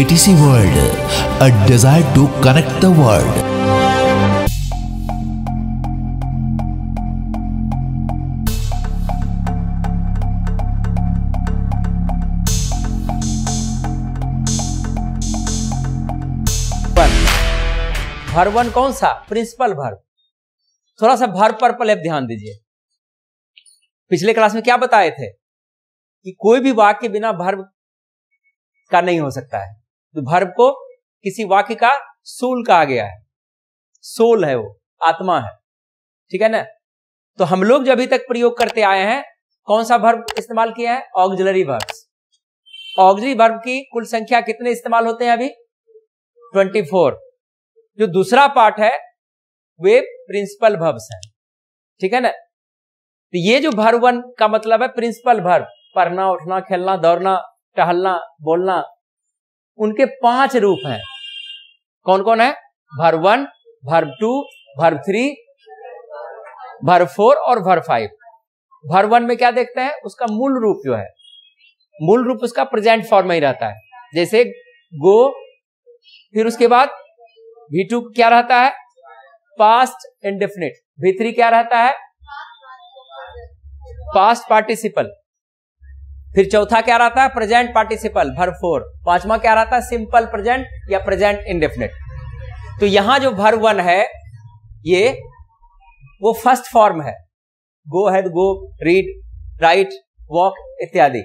ATC World, a desire to connect the world. Verb one कौन सा principal भर थोड़ा सा भर पर पहले ध्यान दीजिए पिछले क्लास में क्या बताए थे कि कोई भी वाक्य बिना भर्व का नहीं हो सकता है तो भर्व को किसी वाक्य का सोल कहा गया है सोल है वो आत्मा है ठीक है ना तो हम लोग जो अभी तक प्रयोग करते आए हैं कौन सा भर्व इस्तेमाल किया है ऑग्जलरी भर्ब्स ऑग्जरी भर्व की कुल संख्या कितने इस्तेमाल होते हैं अभी 24 जो दूसरा पार्ट है वे प्रिंसिपल भर्व्स हैं ठीक है ना तो ये जो भर्वन का मतलब है प्रिंसिपल भर्व पढ़ना उठना खेलना दौड़ना टहलना बोलना उनके पांच रूप हैं कौन कौन है भर वन भर टू भर थ्री भर फोर और भर फाइव भर वन में क्या देखते हैं उसका मूल रूप जो है मूल रूप उसका प्रेजेंट फॉर्म में ही रहता है जैसे गो फिर उसके बाद भी टू क्या रहता है पास्ट इंडेफिनिट भी थ्री क्या रहता है पास्ट पार्टिसिपल फिर चौथा क्या रहता है प्रेजेंट पार्टिसिपल भर फोर पांचवा क्या रहता है सिंपल प्रेजेंट या प्रेजेंट इंडेफिनेट तो यहां जो भर वन है ये वो फर्स्ट फॉर्म है go had go read write walk इत्यादि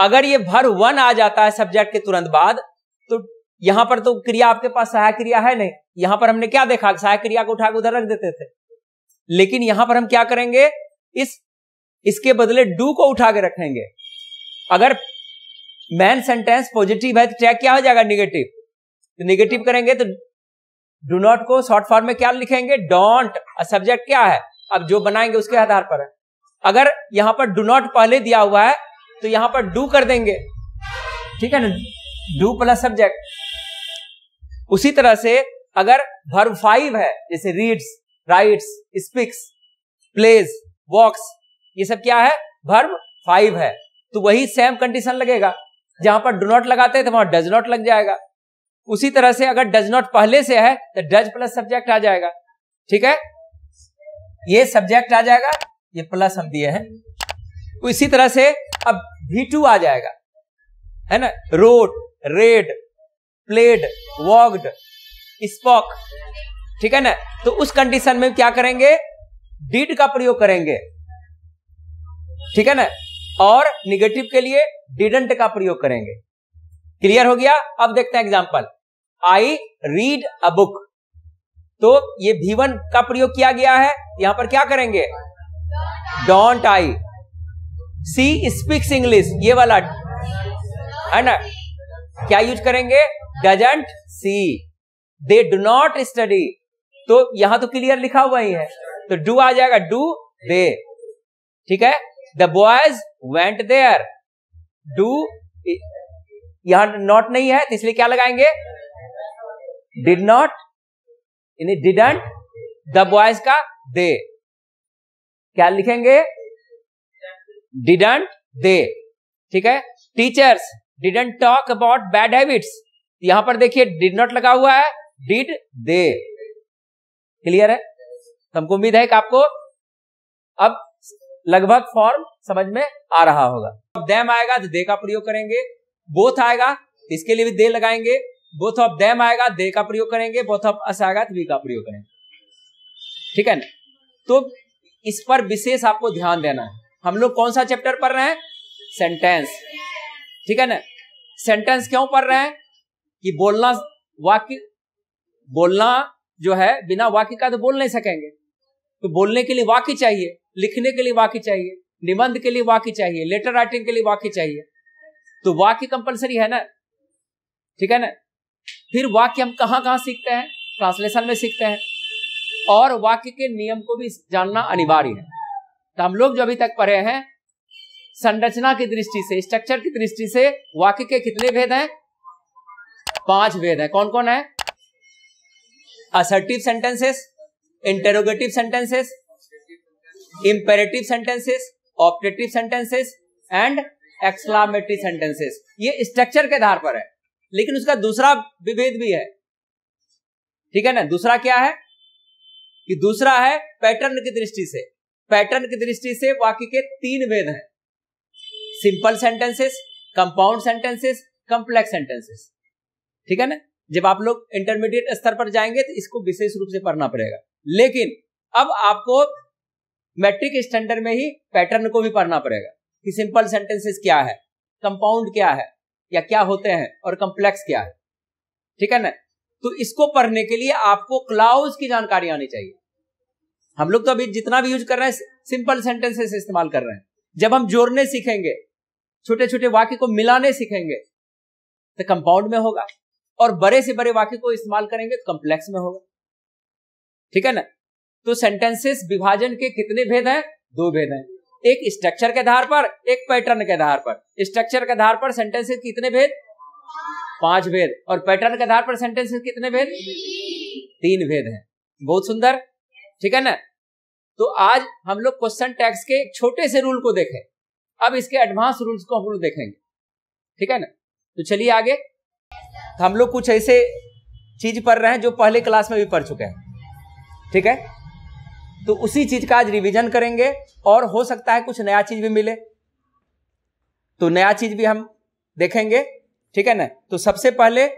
अगर ये भर वन आ जाता है सब्जेक्ट के तुरंत बाद तो यहां पर तो क्रिया आपके पास सहायक क्रिया है नहीं यहां पर हमने क्या देखा सहायक क्रिया को उठाकर उधर रख देते थे लेकिन यहां पर हम क्या करेंगे इस इसके बदले डू को उठा के रखेंगे अगर मैन सेंटेंस पॉजिटिव है तो टैग क्या हो जाएगा निगेटिव तो निगेटिव करेंगे तो डू नॉट को शॉर्ट फॉर्म में क्या लिखेंगे डोंट सब्जेक्ट क्या है अब जो बनाएंगे उसके आधार पर है अगर यहां पर डू नॉट पहले दिया हुआ है तो यहां पर डू कर देंगे ठीक है ना डू प्लस सब्जेक्ट उसी तरह से अगर भर्व फाइव है जैसे reads writes speaks plays walks ये सब क्या है भर्व फाइव है तो वही सेम कंडीशन लगेगा जहां पर डू नॉट लगाते तो वहां डज नॉट लग जाएगा उसी तरह से अगर डज नॉट पहले से है तो डज प्लस सब्जेक्ट आ जाएगा ठीक है ये सब्जेक्ट आ जाएगा ये प्लस हम दिए हैं तो इसी तरह से अब भी टू आ जाएगा है ना rode read played walked spoke ठीक है ना तो उस कंडीशन में क्या करेंगे डीड का प्रयोग करेंगे ठीक है ना और निगेटिव के लिए डिडंट का प्रयोग करेंगे क्लियर हो गया अब देखते हैं example I read a book तो ये भीवन का प्रयोग किया गया है यहां पर क्या करेंगे don't I she speaks English ये वाला है ना क्या यूज करेंगे doesn't she they do not study तो यहां तो क्लियर लिखा हुआ ही है तो डू आ जाएगा डू दे ठीक है the boys went there do यहां नॉट नहीं है तो इसलिए क्या लगाएंगे डिड नॉट यानी डिडंट द बॉयज का दे क्या लिखेंगे डिडंट दे ठीक है teachers didn't talk about bad habits यहां पर देखिए डिड नॉट लगा हुआ है डिड दे क्लियर है तो हमको उम्मीद है कि आपको अब लगभग फॉर्म समझ में आ रहा होगा अब दैम आएगा तो दे का प्रयोग करेंगे बोथ आएगा तो इसके लिए भी दे लगाएंगे बोथ ऑफ दैम आएगा दे का प्रयोग करेंगे बोथ ऑफ अस आएगा तो वी का प्रयोग करेंगे ठीक है ना तो इस पर विशेष आपको ध्यान देना है हम लोग कौन सा चैप्टर पढ़ रहे हैं सेंटेंस ठीक है ना सेंटेंस क्यों पढ़ रहे हैं कि बोलना वाक्य बोलना जो है बिना वाक्य का तो बोल नहीं सकेंगे तो बोलने के लिए वाक्य चाहिए लिखने के लिए वाक्य चाहिए निबंध के लिए वाक्य चाहिए लेटर राइटिंग के लिए वाक्य चाहिए तो वाक्य कंपलसरी है ना ठीक है ना फिर वाक्य हम कहां कहां सीखते हैं ट्रांसलेशन में सीखते हैं और वाक्य के नियम को भी जानना अनिवार्य है तो हम लोग जो अभी तक पढ़े हैं संरचना की दृष्टि से स्ट्रक्चर की दृष्टि से वाक्य के कितने भेद हैं पांच भेद हैं कौन कौन है assertive sentences interrogative sentences imperative sentences optative sentences and exclamatory sentences ये स्ट्रक्चर के आधार पर है लेकिन उसका दूसरा विभेद भी है ठीक है ना दूसरा क्या है कि दूसरा है पैटर्न की दृष्टि से पैटर्न की दृष्टि से वाक्य के तीन भेद हैं simple sentences compound sentences complex sentences ठीक है ना जब आप लोग इंटरमीडिएट स्तर पर जाएंगे तो इसको विशेष रूप से पढ़ना पड़ेगा लेकिन अब आपको मैट्रिक स्टैंडर्ड में ही पैटर्न को भी पढ़ना पड़ेगा कि सिंपल सेंटेंसेस क्या है कंपाउंड क्या है या क्या होते हैं और कंप्लेक्स क्या है ठीक है ना तो इसको पढ़ने के लिए आपको क्लाउज की जानकारी आनी चाहिए हम लोग तो अभी जितना भी यूज कर रहे हैं सिंपल सेंटेंसेस इस्तेमाल कर रहे हैं जब हम जोड़ने सीखेंगे छोटे छोटे वाक्य को मिलाने सीखेंगे तो कंपाउंड में होगा और बड़े से बड़े वाक्य को इस्तेमाल करेंगे तो कंप्लेक्स में होगा ठीक है ना तो सेंटेंसेस विभाजन के कितने भेद हैं दो भेद हैं एक स्ट्रक्चर के आधार पर एक पैटर्न के आधार पर स्ट्रक्चर के आधार पर सेंटेंसेस कितने भेद पांच भेद और पैटर्न के आधार पर सेंटेंसेस कितने भेद तीन भेद हैं बहुत सुंदर ठीक है ना तो आज हम लोग क्वेश्चन टैक्स के छोटे से रूल को देखें अब इसके एडवांस रूल्स को हम लोग देखेंगे ठीक है ना तो चलिए आगे हम लोग कुछ ऐसे चीज पढ़ रहे हैं जो पहले क्लास में भी पढ़ चुके हैं ठीक है तो उसी चीज का आज रिवीजन करेंगे और हो सकता है कुछ नया चीज भी मिले तो नया चीज भी हम देखेंगे ठीक है ना तो सबसे पहले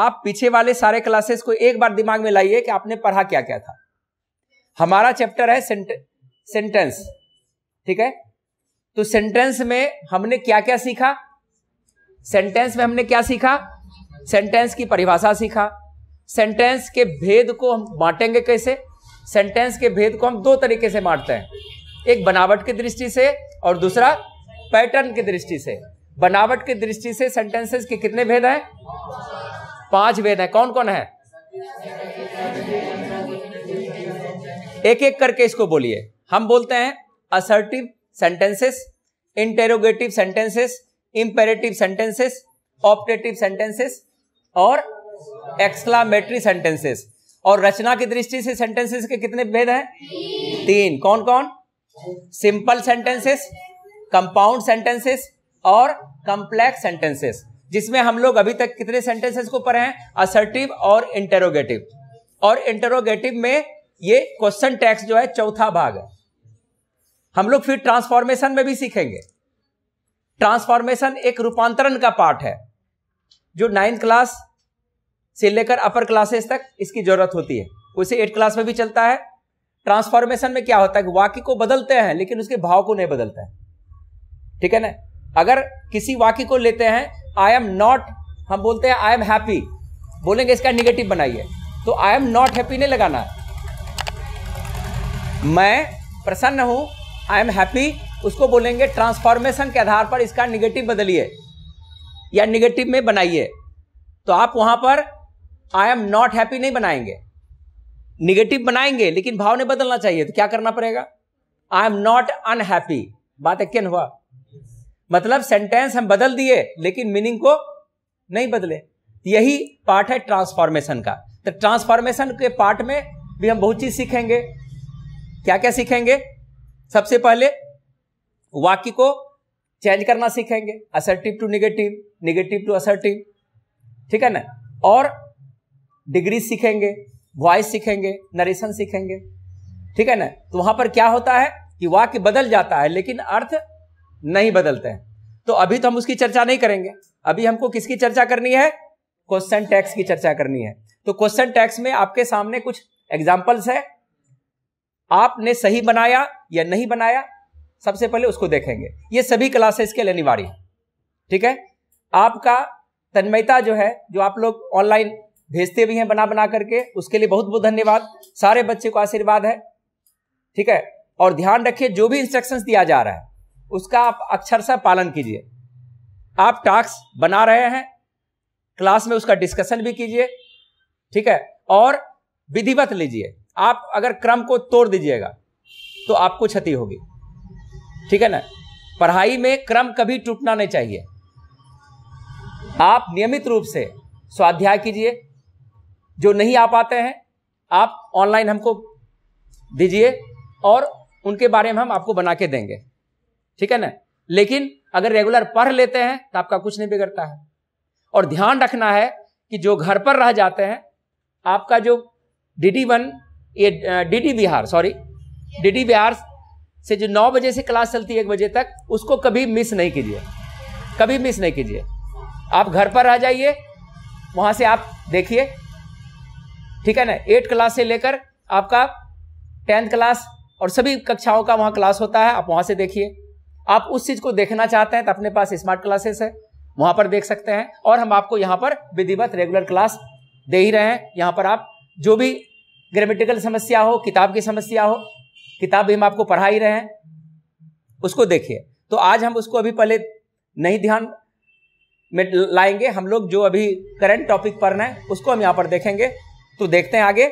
आप पीछे वाले सारे क्लासेस को एक बार दिमाग में लाइए कि आपने पढ़ा क्या क्या था हमारा चैप्टर है सेंट, सेंटेंस ठीक है तो सेंटेंस में हमने क्या क्या सीखा सेंटेंस में हमने क्या सीखा सेंटेंस की परिभाषा सीखा सेंटेंस के भेद को हम बांटेंगे कैसे सेंटेंस के भेद को हम दो तरीके से बांटते हैं एक बनावट की दृष्टि से और दूसरा पैटर्न की दृष्टि से बनावट की दृष्टि से सेंटेंसेस के कितने भेद हैं पांच भेद हैं कौन कौन है एक एक करके इसको बोलिए हम बोलते हैं assertive sentences interrogative sentences imperative sentences optative sentences और एक्सलामेटरी सेंटेंसेस और रचना की दृष्टि से सेंटेंसेस के कितने भेद हैं तीन कौन कौन सिंपल सेंटेंसेस कंपाउंड सेंटेंसेस और कंप्लेक्स सेंटेंसेस जिसमें हम लोग अभी तक कितने सेंटेंसेस को पढ़े हैं असर्टिव और इंटेरोगेटिव और इंटेरोगेटिव में ये क्वेश्चन टैक्स जो है चौथा भाग है हम लोग फिर ट्रांसफॉर्मेशन में भी सीखेंगे ट्रांसफॉर्मेशन एक रूपांतरण का पार्ट है जो नाइन्थ क्लास से लेकर अपर क्लासेस तक इसकी जरूरत होती है उसे एट क्लास में भी चलता है ट्रांसफॉर्मेशन में क्या होता है कि वाक्य को बदलते हैं लेकिन उसके भाव को नहीं बदलता है ठीक है ना अगर किसी वाक्य को लेते हैं आई एम नॉट हम बोलते हैं आई एम हैप्पी बोलेंगे इसका निगेटिव बनाइए तो आई एम नॉट हैप्पी नहीं लगाना मैं प्रसन्न हूं आई एम हैप्पी उसको बोलेंगे ट्रांसफॉर्मेशन के आधार पर इसका निगेटिव बदलिए या निगेटिव में बनाइए तो आप वहां पर आई एम नॉट हैप्पी नहीं बनाएंगे निगेटिव बनाएंगे लेकिन भाव नहीं बदलना चाहिए तो क्या करना पड़ेगा आई एम नॉट अनहैप्पी बात एक हुआ मतलब सेंटेंस हम बदल दिए लेकिन मीनिंग को नहीं बदले यही पार्ट है ट्रांसफॉर्मेशन का तो ट्रांसफॉर्मेशन के पार्ट में भी हम बहुत चीज सीखेंगे क्या क्या सीखेंगे सबसे पहले वाक्य को चेंज करना सीखेंगे assertive to negative negative to assertive ठीक है ना और डिग्री सीखेंगे वॉइस सीखेंगे नरेशन सीखेंगे ठीक है ना तो वहां पर क्या होता है कि वाक्य बदल जाता है लेकिन अर्थ नहीं बदलते हैं तो अभी तो हम उसकी चर्चा नहीं करेंगे अभी हमको किसकी चर्चा करनी है क्वेश्चन टैक्स की चर्चा करनी है तो क्वेश्चन टैक्स में आपके सामने कुछ एग्जाम्पल्स है आपने सही बनाया या नहीं बनाया सबसे पहले उसको देखेंगे ये सभी क्लासेस के लिए अनिवार्य ठीक है आपका तन्मयता जो है जो आप लोग ऑनलाइन भेजते भी हैं बना बना करके उसके लिए बहुत बहुत धन्यवाद सारे बच्चे को आशीर्वाद है ठीक है और ध्यान रखिए जो भी इंस्ट्रक्शंस दिया जा रहा है उसका आप सा पालन कीजिए आप टास्क बना रहे हैं क्लास में उसका डिस्कशन भी कीजिए ठीक है और विधिवत लीजिए आप अगर क्रम को तोड़ दीजिएगा तो आपको क्षति होगी ठीक है ना पढ़ाई में क्रम कभी टूटना नहीं चाहिए आप नियमित रूप से स्वाध्याय कीजिए जो नहीं आ पाते हैं आप ऑनलाइन हमको दीजिए और उनके बारे में हम आपको बना के देंगे ठीक है ना लेकिन अगर रेगुलर पढ़ लेते हैं तो आपका कुछ नहीं बिगड़ता है और ध्यान रखना है कि जो घर पर रह जाते हैं आपका जो डी डी वन ये D D Bihar sorry D D Bihar से जो नौ बजे से क्लास चलती है एक बजे तक उसको कभी मिस नहीं कीजिए कभी मिस नहीं कीजिए आप घर पर रह जाइए वहाँ से आप देखिए ठीक है ना एट क्लास से लेकर आपका टेंथ क्लास और सभी कक्षाओं का वहां क्लास होता है आप वहां से देखिए आप उस चीज़ को देखना चाहते हैं तो अपने पास स्मार्ट क्लासेस है वहां पर देख सकते हैं और हम आपको यहाँ पर विधिवत रेगुलर क्लास दे ही रहे हैं यहाँ पर आप जो भी ग्रामेटिकल समस्या हो किताब की समस्या हो किताब भी हम आपको पढ़ा ही रहे हैं उसको देखिए तो आज हम उसको अभी पहले नहीं ध्यान में लाएंगे हम लोग जो अभी करंट टॉपिक पढ़ रहे हैं उसको हम यहाँ पर देखेंगे तो देखते हैं आगे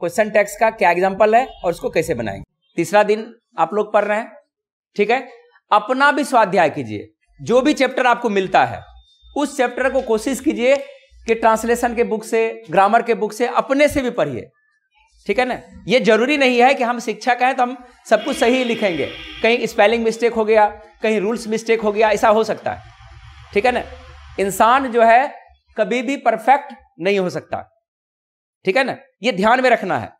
क्वेश्चन टेक्स का क्या एग्जाम्पल है और इसको कैसे बनाएंगे तीसरा दिन आप लोग पढ़ रहे हैं ठीक है अपना भी स्वाध्याय कीजिए जो भी चैप्टर आपको मिलता है उस चैप्टर को कोशिश कीजिए कि ट्रांसलेशन के बुक से ग्रामर के बुक से अपने से भी पढ़िए ठीक है ना ये जरूरी नहीं है कि हम शिक्षक हैं तो हम सब कुछ सही लिखेंगे कहीं स्पेलिंग मिस्टेक हो गया कहीं रूल्स मिस्टेक हो गया ऐसा हो सकता है ठीक है ना इंसान जो है कभी भी परफेक्ट नहीं हो सकता ठीक है ना ये ध्यान में रखना है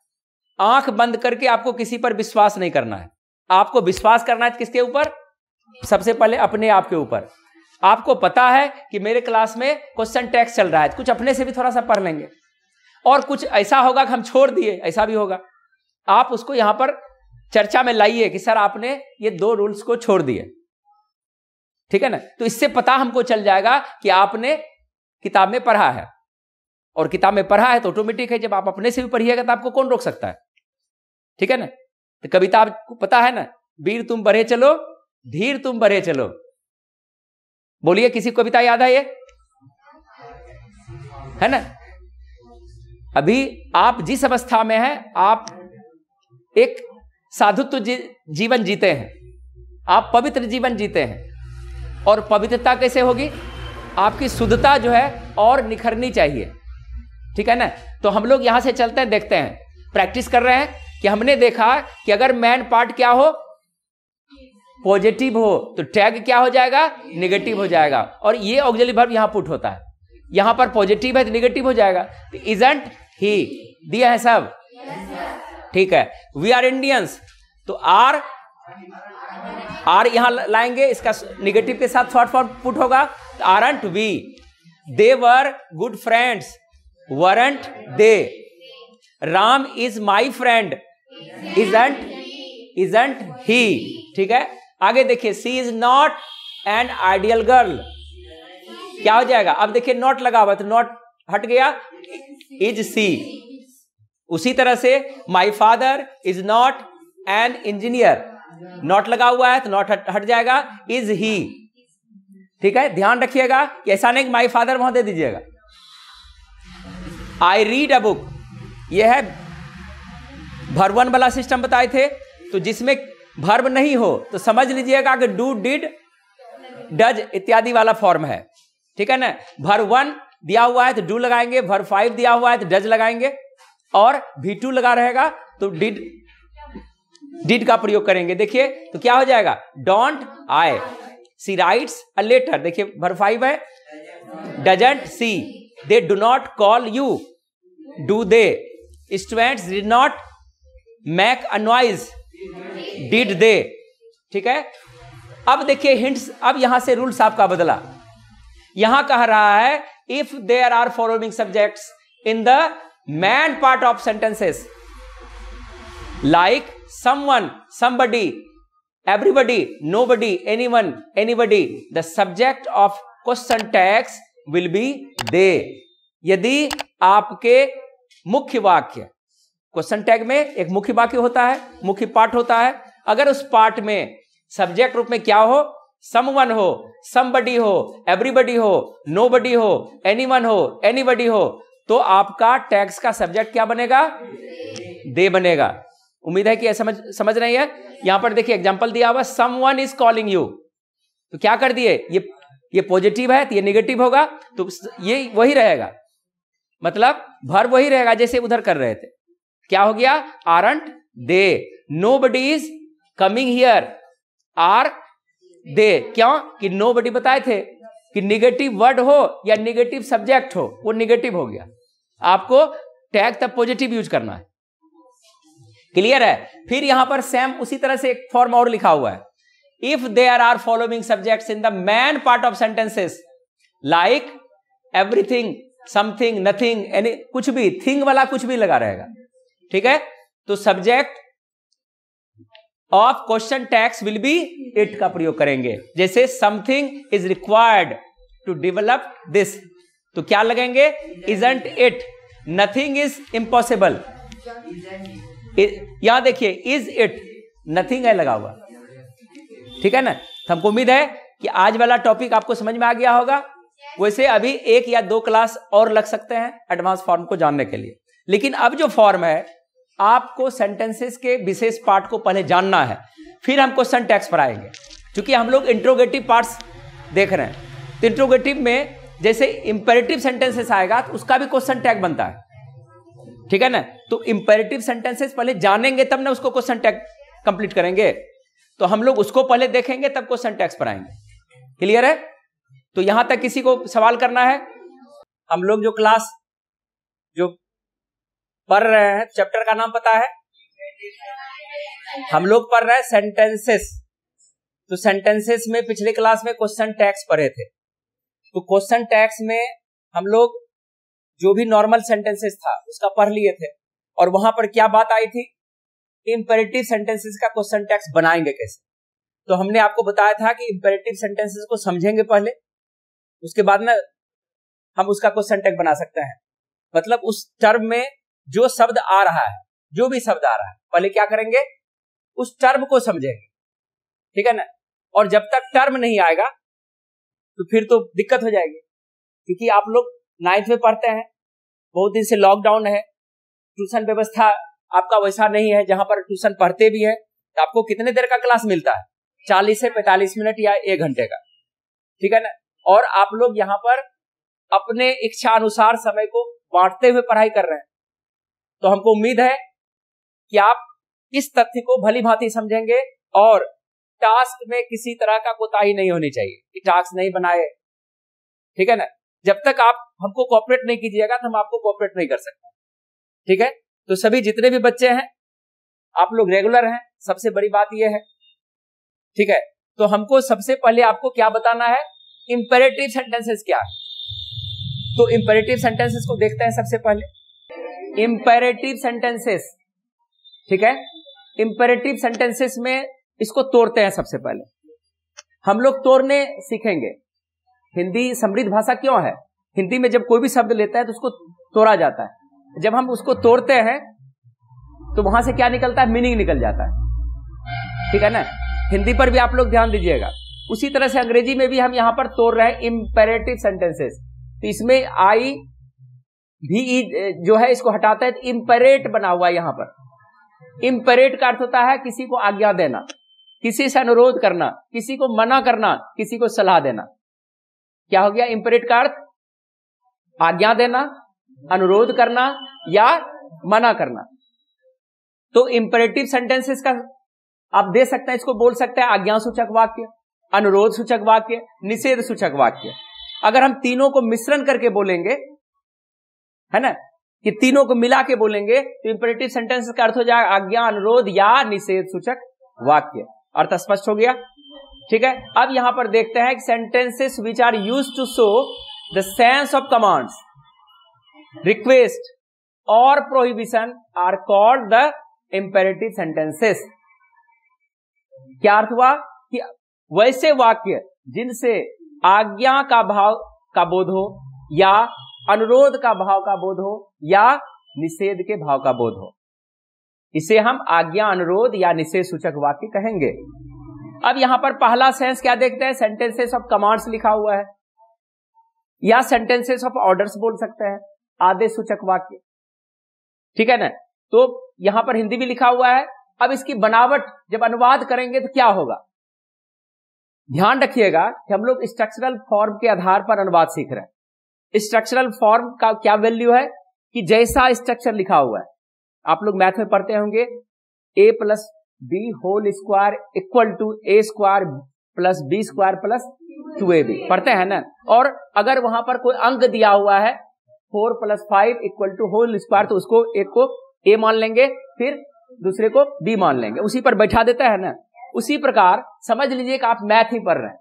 आंख बंद करके आपको किसी पर विश्वास नहीं करना है आपको विश्वास करना है किसके ऊपर सबसे पहले अपने आप के ऊपर आपको पता है कि मेरे क्लास में क्वेश्चन टैक्स चल रहा है कुछ अपने से भी थोड़ा सा पढ़ लेंगे और कुछ ऐसा होगा कि हम छोड़ दिए ऐसा भी होगा आप उसको यहां पर चर्चा में लाइए कि सर आपने ये दो रूल्स को छोड़ दिए ठीक है ना तो इससे पता हमको चल जाएगा कि आपने किताब में पढ़ा है और किताब में पढ़ा है तो ऑटोमेटिक है जब आप अपने से भी पढ़िएगा तो आपको कौन रोक सकता है ठीक है ना तो कविता आपको पता है ना वीर तुम बढ़े चलो धीर तुम बढ़े चलो बोलिए किसी कविता याद है ये है ना अभी आप जिस अवस्था में हैं आप एक साधुत्व जी, जीवन जीते हैं आप पवित्र जीवन जीते हैं और पवित्रता कैसे होगी आपकी शुद्धता जो है और निखरनी चाहिए ठीक है ना तो हम लोग यहां से चलते हैं देखते हैं प्रैक्टिस कर रहे हैं कि हमने देखा कि अगर मैन पार्ट क्या हो पॉजिटिव हो तो टैग क्या हो जाएगा निगेटिव हो जाएगा और ये ऑक्जली वर्ब यहां पुट होता है यहां पर पॉजिटिव है तो निगेटिव हो जाएगा इजेंट तो ही दिया है सब ठीक है वी आर इंडियंस तो आर आर यहां लाएंगे इसका निगेटिव के साथ शॉर्ट फॉर्म पुट होगा aren't we they were good friends weren't they Ram is my friend isn't he ठीक है आगे देखिए she is not an ideal girl क्या हो जाएगा अब देखिए नॉट लगा हुआ तो नॉट हट गया इज सी उसी तरह से my father is not an engineer not लगा हुआ है तो नॉट हट, हट जाएगा इज ही ठीक है ध्यान रखिएगा ऐसा नहीं माई फादर वहां दे दीजिएगा आई रीड अ बुक यह है भरवन वाला सिस्टम बताए थे तो जिसमें भर्व नहीं हो तो समझ लीजिएगा कि डू डिड डज इत्यादि वाला फॉर्म है ठीक है ना भर वन दिया हुआ है तो डू लगाएंगे भर फाइव दिया हुआ है तो डज लगाएंगे और भी टू लगा रहेगा तो डिड डिड का प्रयोग करेंगे देखिए तो क्या हो जाएगा don't I she writes a letter देखिए भर फाइव है doesn't she they do not call you do they students did not make a noise did they ठीक है अब देखिए हिंट्स अब यहां से रूल्स आपका बदला यहां कह रहा है if there are following subjects in the main part of sentences like someone somebody everybody nobody anyone anybody the subject of question tags will be they यदि आपके मुख्य वाक्य क्वेश्चन टैग में एक मुख्य वाक्य होता है मुख्य पाठ होता है अगर उस पाठ में सब्जेक्ट रूप में क्या हो समवन हो समबडी हो एवरीबडी हो नो बडी हो एनीवन हो एनीबडी हो तो आपका टैक्स का सब्जेक्ट क्या बनेगा दे बनेगा उम्मीद है कि यह समझ समझ रहे है यहां पर देखिए एग्जाम्पल दिया हुआ someone is calling you तो क्या कर दिए ये ये पॉजिटिव है तो ये निगेटिव होगा तो ये वही रहेगा मतलब भर वही रहेगा जैसे उधर कर रहे थे क्या हो गया aren't they nobody is coming here are they क्यों कि नो बडी बताए थे कि निगेटिव वर्ड हो या निगेटिव सब्जेक्ट हो वो निगेटिव हो गया आपको टैग तब पॉजिटिव यूज करना है क्लियर है फिर यहां पर सेम उसी तरह से एक फॉर्म और लिखा हुआ है if are are following subject in the main part of sentences like everything something nothing any कुछ भी थिंग वाला कुछ भी लगा रहेगा ठीक है तो subject of question tags will be it का प्रयोग करेंगे जैसे something is required to develop this तो क्या लगेंगे isn't it nothing is impossible यहां देखिए इज इट नथिंग है लगा हुआ ठीक है ना तो हमको उम्मीद है कि आज वाला टॉपिक आपको समझ में आ गया होगा वैसे अभी एक या दो क्लास और लग सकते हैं एडवांस फॉर्म को जानने के लिए लेकिन अब जो फॉर्म है आपको सेंटेंसेस के विशेष पार्ट को पहले जानना है फिर हमको सेंटेक्स पर आएंगे क्योंकि हम लोग इंट्रोगेटिव पार्ट्स देख रहे हैं तो इंट्रोगेटिव में जैसे इंपेरेटिव सेंटेंसेस आएगा तो उसका भी क्वेश्चन टैग बनता है ठीक है ना तो इंपेरेटिव सेंटेंसेस पहले जानेंगे तब ना उसको क्वेश्चन टैग कंप्लीट करेंगे तो हम लोग उसको पहले देखेंगे तब क्वेश्चन टैक्स पर आएंगे क्लियर है तो यहां तक किसी को सवाल करना है हम लोग जो क्लास जो पढ़ रहे हैं चैप्टर का नाम पता है हम लोग पढ़ रहे हैं सेंटेंसेस तो सेंटेंसेस में पिछले क्लास में क्वेश्चन टैक्स पढ़े थे तो क्वेश्चन टैक्स में हम लोग जो भी नॉर्मल सेंटेंसेस था उसका पढ़ लिए थे और वहां पर क्या बात आई थी इम्पेरेटिव सेंटेंसेस का क्वेश्चन टैक्स बनाएंगे कैसे तो हमने आपको बताया था कि इम्पेरेटिव सेंटेंसेस को समझेंगे पहले उसके बाद में हम उसका क्वेश्चन टैग बना सकते हैं मतलब उस टर्म में जो शब्द आ रहा है जो भी शब्द आ रहा है पहले क्या करेंगे उस टर्म को समझेंगे ठीक है ना और जब तक टर्म नहीं आएगा तो फिर तो दिक्कत हो जाएगी क्योंकि आप लोग नाइन्थ में पढ़ते हैं बहुत दिन से लॉकडाउन है ट्यूशन व्यवस्था आपका वैसा नहीं है जहां पर ट्यूशन पढ़ते भी है तो आपको कितने देर का क्लास मिलता है चालीस से पैंतालीस मिनट या एक घंटे का ठीक है ना और आप लोग यहाँ पर अपने इच्छा अनुसार समय को बांटते हुए पढ़ाई कर रहे हैं तो हमको उम्मीद है कि आप इस तथ्य को भली भांति समझेंगे और टास्क में किसी तरह का कोताही नहीं होनी चाहिए कि टास्क नहीं बनाए ठीक है ना जब तक आप हमको कॉपरेट नहीं कीजिएगा तो हम आपको कॉपरेट नहीं कर सकते ठीक है तो सभी जितने भी बच्चे हैं आप लोग रेगुलर हैं सबसे बड़ी बात यह है ठीक है तो हमको सबसे पहले आपको क्या बताना है इंपेरेटिव सेंटेंसेस क्या है तो इंपेरेटिव सेंटेंसेस को देखते हैं सबसे पहले इंपेरेटिव सेंटेंसेस ठीक है इंपेरेटिव सेंटेंसेस में इसको तोड़ते हैं सबसे पहले हम लोग तोड़ने सीखेंगे हिंदी समृद्ध भाषा क्यों है हिंदी में जब कोई भी शब्द लेता है तो उसको तोड़ा जाता है जब हम उसको तोड़ते हैं तो वहां से क्या निकलता है मीनिंग निकल जाता है ठीक है ना हिंदी पर भी आप लोग ध्यान दीजिएगा उसी तरह से अंग्रेजी में भी हम यहां पर तोड़ रहे हैं इम्पेरेटिव सेंटेंसेस तो इसमें आई भी e जो है इसको हटाता है तो इम्पेरेट बना हुआ यहां पर इम्पेरेट का अर्थ होता है किसी को आज्ञा देना किसी से अनुरोध करना किसी को मना करना किसी को सलाह देना क्या हो गया इंपेरेट का अर्थ आज्ञा देना अनुरोध करना या मना करना तो इम्पेरेटिव सेंटेंसेस का आप दे सकते हैं इसको बोल सकते हैं आज्ञा सूचक वाक्य अनुरोध सूचक वाक्य निषेध सूचक वाक्य अगर हम तीनों को मिश्रण करके बोलेंगे है ना कि तीनों को मिला के बोलेंगे तो इंपरेटिव सेंटेंस का अर्थ हो जाएगा आज्ञा अनुरोध या निषेध सूचक वाक्य अर्थ स्पष्ट हो गया ठीक है अब यहां पर देखते हैं कि sentences which are use to show the sense of commands request और prohibition are called the imperative sentences क्या अर्थ हुआ वैसे वाक्य जिनसे आज्ञा का भाव का बोध हो या अनुरोध का भाव का बोध हो या निषेध के भाव का बोध हो इसे हम आज्ञा अनुरोध या निषेध सूचक वाक्य कहेंगे अब यहां पर पहला सेंस क्या देखते हैं सेंटेंसेस ऑफ कमांड्स लिखा हुआ है या सेंटेंसेस ऑफ ऑर्डर्स बोल सकते हैं आदेश सूचक वाक्य ठीक है ना तो यहां पर हिंदी भी लिखा हुआ है अब इसकी बनावट जब अनुवाद करेंगे तो क्या होगा ध्यान रखिएगा कि हम लोग स्ट्रक्चरल फॉर्म के आधार पर अनुवाद सीख रहे हैं स्ट्रक्चरल फॉर्म का क्या वैल्यू है कि जैसा स्ट्रक्चर लिखा हुआ है आप लोग मैथ में पढ़ते होंगे A plus B whole square equal to A square plus B square plus two A B पढ़ते हैं ना और अगर वहां पर कोई अंक दिया हुआ है four plus five equal to whole square तो उसको एक को ए मान लेंगे फिर दूसरे को बी मान लेंगे उसी पर बैठा देता है ना उसी प्रकार समझ लीजिए कि आप मैथ ही पढ़ रहे हैं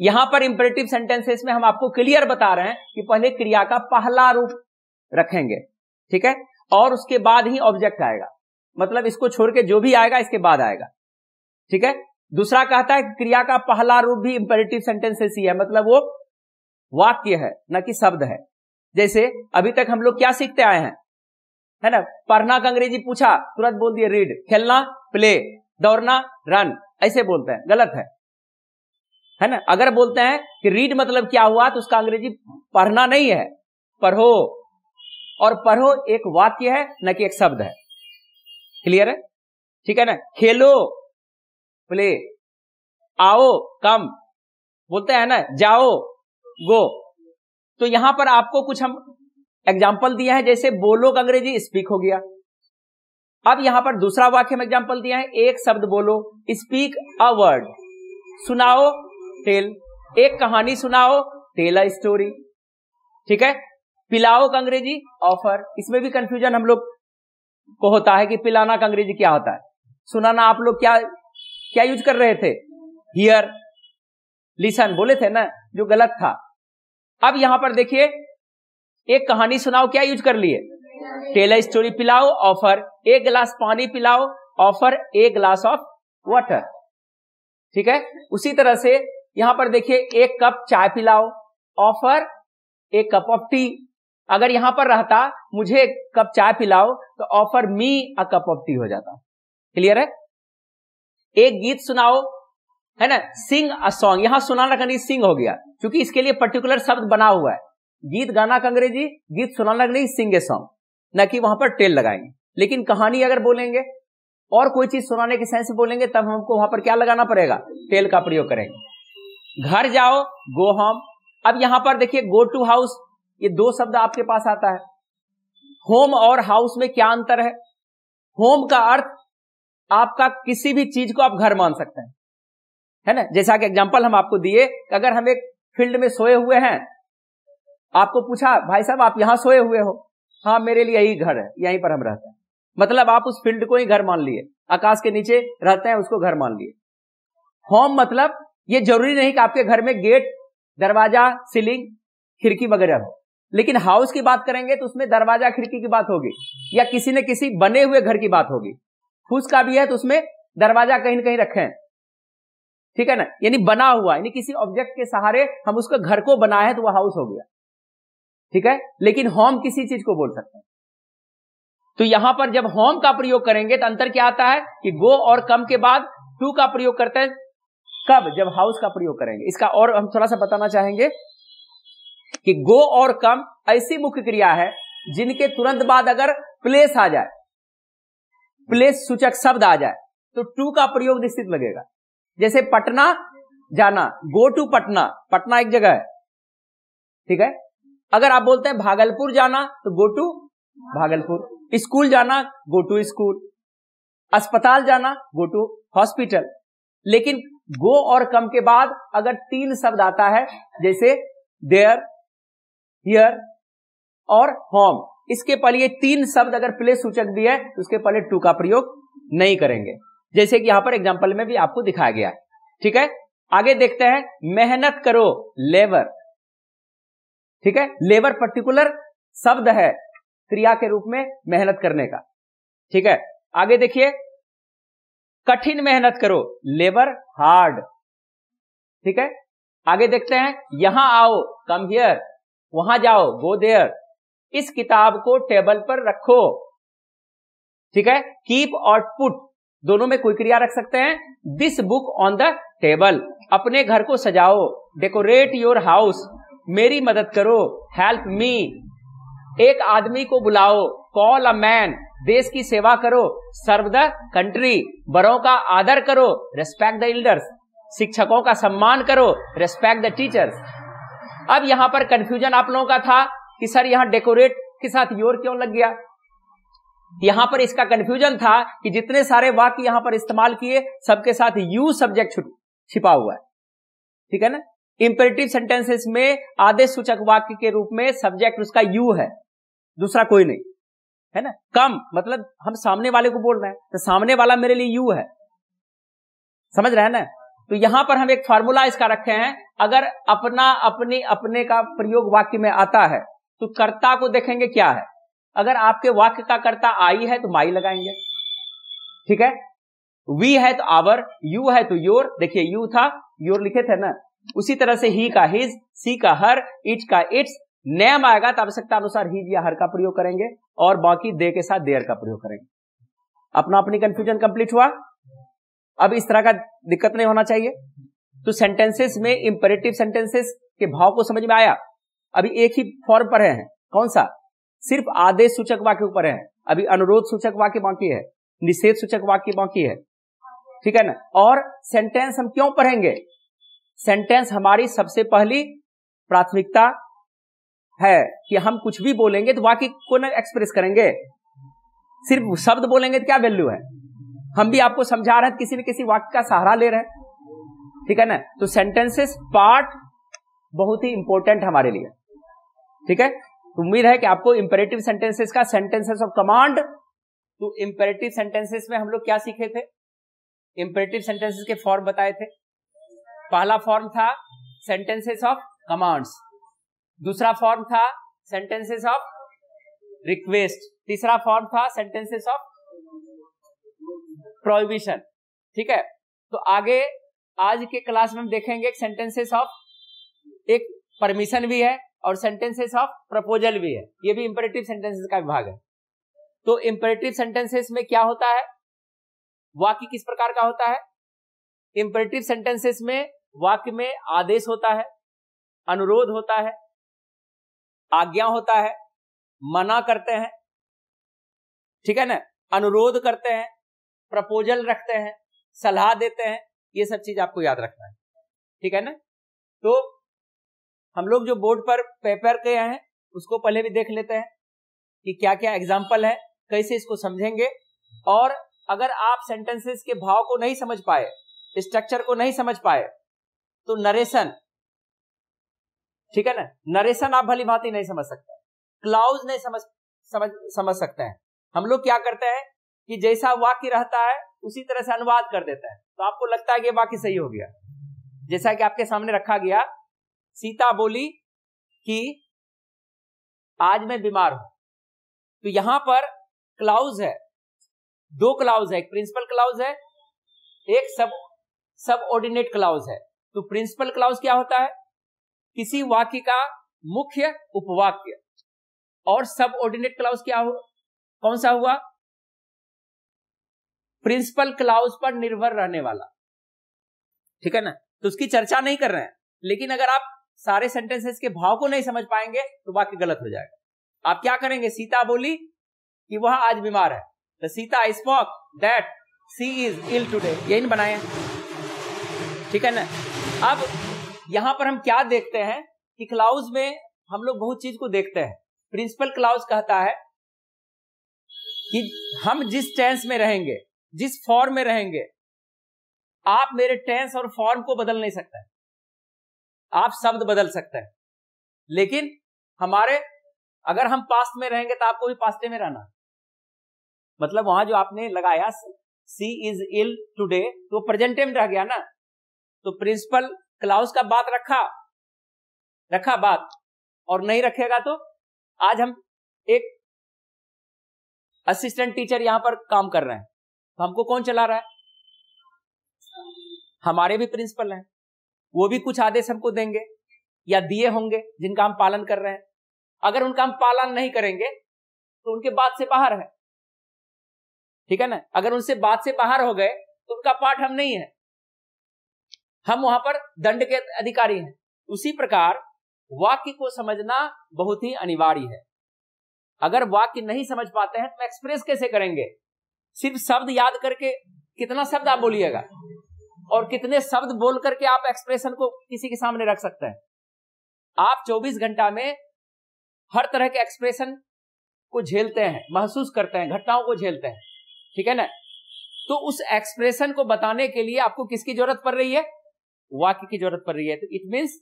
यहां पर इंपरेटिव सेंटेंसेस में हम आपको क्लियर बता रहे हैं कि पहले क्रिया का पहला रूप रखेंगे ठीक है और उसके बाद ही ऑब्जेक्ट आएगा मतलब इसको छोड़ के जो भी आएगा इसके बाद आएगा ठीक है दूसरा कहता है क्रिया का पहला रूप भी इंपरेटिव सेंटेंसेस ही है मतलब वो वाक्य है न कि शब्द है जैसे अभी तक हम लोग क्या सीखते आए हैं है ना पढ़ना का अंग्रेजी पूछा तुरंत बोल दिए रीड खेलना प्ले दौड़ना रन ऐसे बोलते हैं गलत है है ना अगर बोलते हैं कि रीड मतलब क्या हुआ तो उसका अंग्रेजी पढ़ना नहीं है पढ़ो और पढ़ो एक वाक्य है न कि एक शब्द है क्लियर है ठीक है ना खेलो प्ले आओ कम बोलते हैं ना जाओ गो तो यहां पर आपको कुछ हम एग्जाम्पल दिया है जैसे बोलो का अंग्रेजी स्पीक हो गया अब यहां पर दूसरा वाक्य में एग्जाम्पल दिया है एक शब्द बोलो स्पीक अ वर्ड सुनाओ टेल एक कहानी सुनाओ टेल अ स्टोरी ठीक है पिलाओ का अंग्रेजी ऑफर इसमें भी कंफ्यूजन हम लोग को होता है कि पिलाना का अंग्रेजी क्या होता है सुनाना आप लोग क्या क्या यूज कर रहे थे हियर लिसन बोले थे ना जो गलत था अब यहां पर देखिए एक कहानी सुनाओ क्या यूज कर लिए टेलर स्टोरी पिलाओ ऑफर एक गिलास पानी पिलाओ offer a glass of water ठीक है उसी तरह से यहां पर देखिए एक कप चाय पिलाओ offer a cup of tea अगर यहां पर रहता मुझे एक कप चाय पिलाओ तो offer me a cup of tea हो जाता क्लियर है एक गीत सुनाओ है ना सिंग अ सॉन्ग यहां सुनाना का नहीं सिंग हो गया क्योंकि इसके लिए पर्टिकुलर शब्द बना हुआ है गीत गाना का अंग्रेजी गीत सुनाना कहीं नहीं सिंग ए सॉन्ग न कि वहां पर टेल लगाएंगे लेकिन कहानी अगर बोलेंगे और कोई चीज सुनाने के सेंस बोलेंगे तब हमको वहां पर क्या लगाना पड़ेगा टेल का प्रयोग करेंगे घर जाओ गो होम अब यहां पर देखिए गो टू हाउस ये दो शब्द आपके पास आता है होम और हाउस में क्या अंतर है होम का अर्थ आपका किसी भी चीज को आप घर मान सकते हैं है ना जैसा कि एग्जाम्पल हम आपको दिए अगर हम एक फील्ड में सोए हुए हैं आपको पूछा भाई साहब आप यहां सोए हुए हो हाँ मेरे लिए यही घर है यहीं पर हम रहते हैं मतलब आप उस फील्ड को ही घर मान लिए आकाश के नीचे रहते हैं उसको घर मान लिए होम मतलब ये जरूरी नहीं कि आपके घर में गेट दरवाजा सीलिंग खिड़की वगैरह हो लेकिन हाउस की बात करेंगे तो उसमें दरवाजा खिड़की की बात होगी या किसी न किसी बने हुए घर की बात होगी फूस का भी है तो उसमें दरवाजा कहीं ना कहीं रखें ठीक है ना यानी बना हुआ यानी किसी ऑब्जेक्ट के सहारे हम उसके घर को बनाए तो वह हाउस हो गया ठीक है लेकिन होम किसी चीज को बोल सकते हैं तो यहां पर जब होम का प्रयोग करेंगे तो अंतर क्या आता है कि गो और कम के बाद टू का प्रयोग करते हैं कब जब हाउस का प्रयोग करेंगे इसका और हम थोड़ा सा बताना चाहेंगे कि गो और कम ऐसी मुख्य क्रिया है जिनके तुरंत बाद अगर प्लेस आ जाए प्लेस सूचक शब्द आ जाए तो टू का प्रयोग निश्चित लगेगा जैसे पटना जाना गो टू पटना पटना एक जगह है ठीक है अगर आप बोलते हैं भागलपुर जाना तो गो टू भागलपुर स्कूल जाना गो टू स्कूल अस्पताल जाना गो टू हॉस्पिटल लेकिन गो और कम के बाद अगर तीन शब्द आता है जैसे देयर हियर और होम इसके पहले ये तीन शब्द अगर प्ले सूचक भी है तो उसके पहले टू का प्रयोग नहीं करेंगे जैसे कि यहां पर एग्जाम्पल में भी आपको दिखाया गया है ठीक है आगे देखते हैं मेहनत करो लेबर ठीक है लेबर पर्टिकुलर शब्द है क्रिया के रूप में मेहनत करने का ठीक है आगे देखिए कठिन मेहनत करो लेबर हार्ड ठीक है आगे देखते हैं यहां आओ कम हियर वहां जाओ गो देयर इस किताब को टेबल पर रखो ठीक है कीप आउटपुट दोनों में कोई क्रिया रख सकते हैं this book on the table अपने घर को सजाओ डेकोरेट योर हाउस मेरी मदद करो हेल्प मी एक आदमी को बुलाओ कॉल अ मैन देश की सेवा करो सर्व द कंट्री बड़ों का आदर करो रेस्पेक्ट द इल्डर्स शिक्षकों का सम्मान करो रेस्पेक्ट द टीचर्स अब यहां पर कंफ्यूजन आप लोगों का था कि सर यहां डेकोरेट के साथ योर क्यों लग गया यहां पर इसका कंफ्यूजन था कि जितने सारे वाक्य यहां पर इस्तेमाल किए सबके साथ यू सब्जेक्ट छिपा हुआ है ठीक है ना इम्पेरेटिव सेंटेंसेस में आदेश सूचक वाक्य के रूप में सब्जेक्ट उसका यू है दूसरा कोई नहीं है ना कम मतलब हम सामने वाले को बोल रहे हैं तो सामने वाला मेरे लिए यू है समझ रहे हैं ना तो यहां पर हम एक फार्मूला इसका रखे हैं अगर अपना अपने अपने का प्रयोग वाक्य में आता है तो कर्ता को देखेंगे क्या है अगर आपके वाक्य का कर्ता आई है तो माई लगाएंगे ठीक है वी है तो आवर यू है तो योर देखिए यू था योर लिखे थे ना उसी तरह से ही का हिज सी का हर इट का इट्स नेम आएगा तो आवश्यकता अनुसार ही या हर का प्रयोग करेंगे और बाकी दे के साथ देर का प्रयोग करेंगे अपना अपनी कंफ्यूजन कंप्लीट हुआ अब इस तरह का दिक्कत नहीं होना चाहिए तो सेंटेंसेस में इंपरेटिव सेंटेंसेस के भाव को समझ में आया अभी एक ही फॉर्म पर है कौन सा सिर्फ आदेश सूचक वाक्य ऊपर है अभी अनुरोध सूचक वाक्य बाकी है निषेध सूचक वाक्य बाकी है ठीक है ना और सेंटेंस हम क्यों पढ़ेंगे सेंटेंस हमारी सबसे पहली प्राथमिकता है कि हम कुछ भी बोलेंगे तो वाक्य को ना एक्सप्रेस करेंगे सिर्फ शब्द बोलेंगे तो क्या वैल्यू है हम भी आपको समझा रहे हैं किसी न किसी वाक्य का सहारा ले रहे हैं ठीक है ना तो सेंटेंसेस पार्ट बहुत ही इंपॉर्टेंट हमारे लिए ठीक है तो उम्मीद है कि आपको इंपेरेटिव सेंटेंसेस का सेंटेंसेस ऑफ कमांड तो इंपेरेटिव सेंटेंसेस में हम लोग क्या सीखे थे इंपेरेटिव सेंटेंसेस के फॉर्म बताए थे पहला फॉर्म था सेंटेंसेस ऑफ कमांड्स दूसरा फॉर्म था सेंटेंसेस ऑफ रिक्वेस्ट तीसरा फॉर्म था सेंटेंसेस ऑफ प्रोहिबिशन ठीक है तो आगे आज के क्लास में हम देखेंगे सेंटेंसेस ऑफ एक परमिशन भी है और सेंटेंसेस ऑफ प्रपोजल भी है ये भी इम्परेटिव सेंटेंसेस का विभाग है तो इंपेरेटिव सेंटेंसेस में क्या होता है वाक्य किस प्रकार का होता है इंपेरेटिव सेंटेंसेस में वाक्य में आदेश होता है अनुरोध होता है आज्ञा होता है मना करते हैं ठीक है ना अनुरोध करते हैं प्रपोजल रखते हैं सलाह देते हैं ये सब चीज आपको याद रखना है ठीक है ना तो हम लोग जो बोर्ड पर पेपर के हैं उसको पहले भी देख लेते हैं कि क्या क्या एग्जाम्पल है कैसे इसको समझेंगे और अगर आप सेंटेंसेस के भाव को नहीं समझ पाए स्ट्रक्चर को नहीं समझ पाए तो नरेशन ठीक है ना नरेशन आप भली भांति नहीं समझ सकते क्लाउज नहीं समझ समझ समझ सकते हैं हम लोग क्या करते हैं कि जैसा वाक्य रहता है उसी तरह से अनुवाद कर देता है तो आपको लगता है कि वाक्य सही हो गया जैसा कि आपके सामने रखा गया सीता बोली कि आज मैं बीमार हूं तो यहां पर क्लाउज है दो क्लाउज है एक प्रिंसिपल क्लाउज है एक सब सब ऑर्डिनेट क्लाउज है तो प्रिंसिपल क्लाउज क्या होता है किसी वाक्य का मुख्य उपवाक्य और सब ऑर्डिनेट क्लाउज क्या हुआ कौन सा हुआ प्रिंसिपल क्लाउज पर निर्भर रहने वाला ठीक है ना तो उसकी चर्चा नहीं कर रहे हैं लेकिन अगर आप सारे सेंटेंसेस के भाव को नहीं समझ पाएंगे तो वाक्य गलत हो जाएगा आप क्या करेंगे सीता बोली कि वह आज बीमार है तो Sita spoke that she is ill today यही बनाए ठीक है ना अब यहां पर हम क्या देखते हैं कि क्लाउज में हम लोग बहुत चीज को देखते हैं प्रिंसिपल क्लाउज कहता है कि हम जिस टेंस में रहेंगे जिस फॉर्म में रहेंगे आप मेरे टेंस और फॉर्म को बदल नहीं सकते आप शब्द बदल सकते हैं लेकिन हमारे अगर हम पास्ट में रहेंगे तो आपको भी पास्टे में रहना मतलब वहां जो आपने लगाया सी इज इल टूडे तो प्रेजेंटे में रह गया ना तो प्रिंसिपल क्लाउस का बात रखा रखा बात और नहीं रखेगा तो आज हम एक असिस्टेंट टीचर यहां पर काम कर रहे हैं तो हमको कौन चला रहा है हमारे भी प्रिंसिपल हैं वो भी कुछ आदेश हमको देंगे या दिए होंगे जिनका हम पालन कर रहे हैं अगर उनका हम पालन नहीं करेंगे तो उनके बात से बाहर है ठीक है ना अगर उनसे बात से बाहर हो गए तो उनका पाठ हम नहीं है हम वहां पर दंड के अधिकारी हैं उसी प्रकार वाक्य को समझना बहुत ही अनिवार्य है अगर वाक्य नहीं समझ पाते हैं तो एक्सप्रेस कैसे करेंगे सिर्फ शब्द याद करके कितना शब्द आप बोलिएगा और कितने शब्द बोल करके आप एक्सप्रेशन को किसी के सामने रख सकते हैं आप 24 घंटा में हर तरह के एक्सप्रेशन को झेलते हैं महसूस करते हैं घटनाओं को झेलते हैं ठीक है ना तो उस एक्सप्रेशन को बताने के लिए आपको किसकी जरूरत पड़ रही है वाक्य की जरूरत पड़ रही है तो it means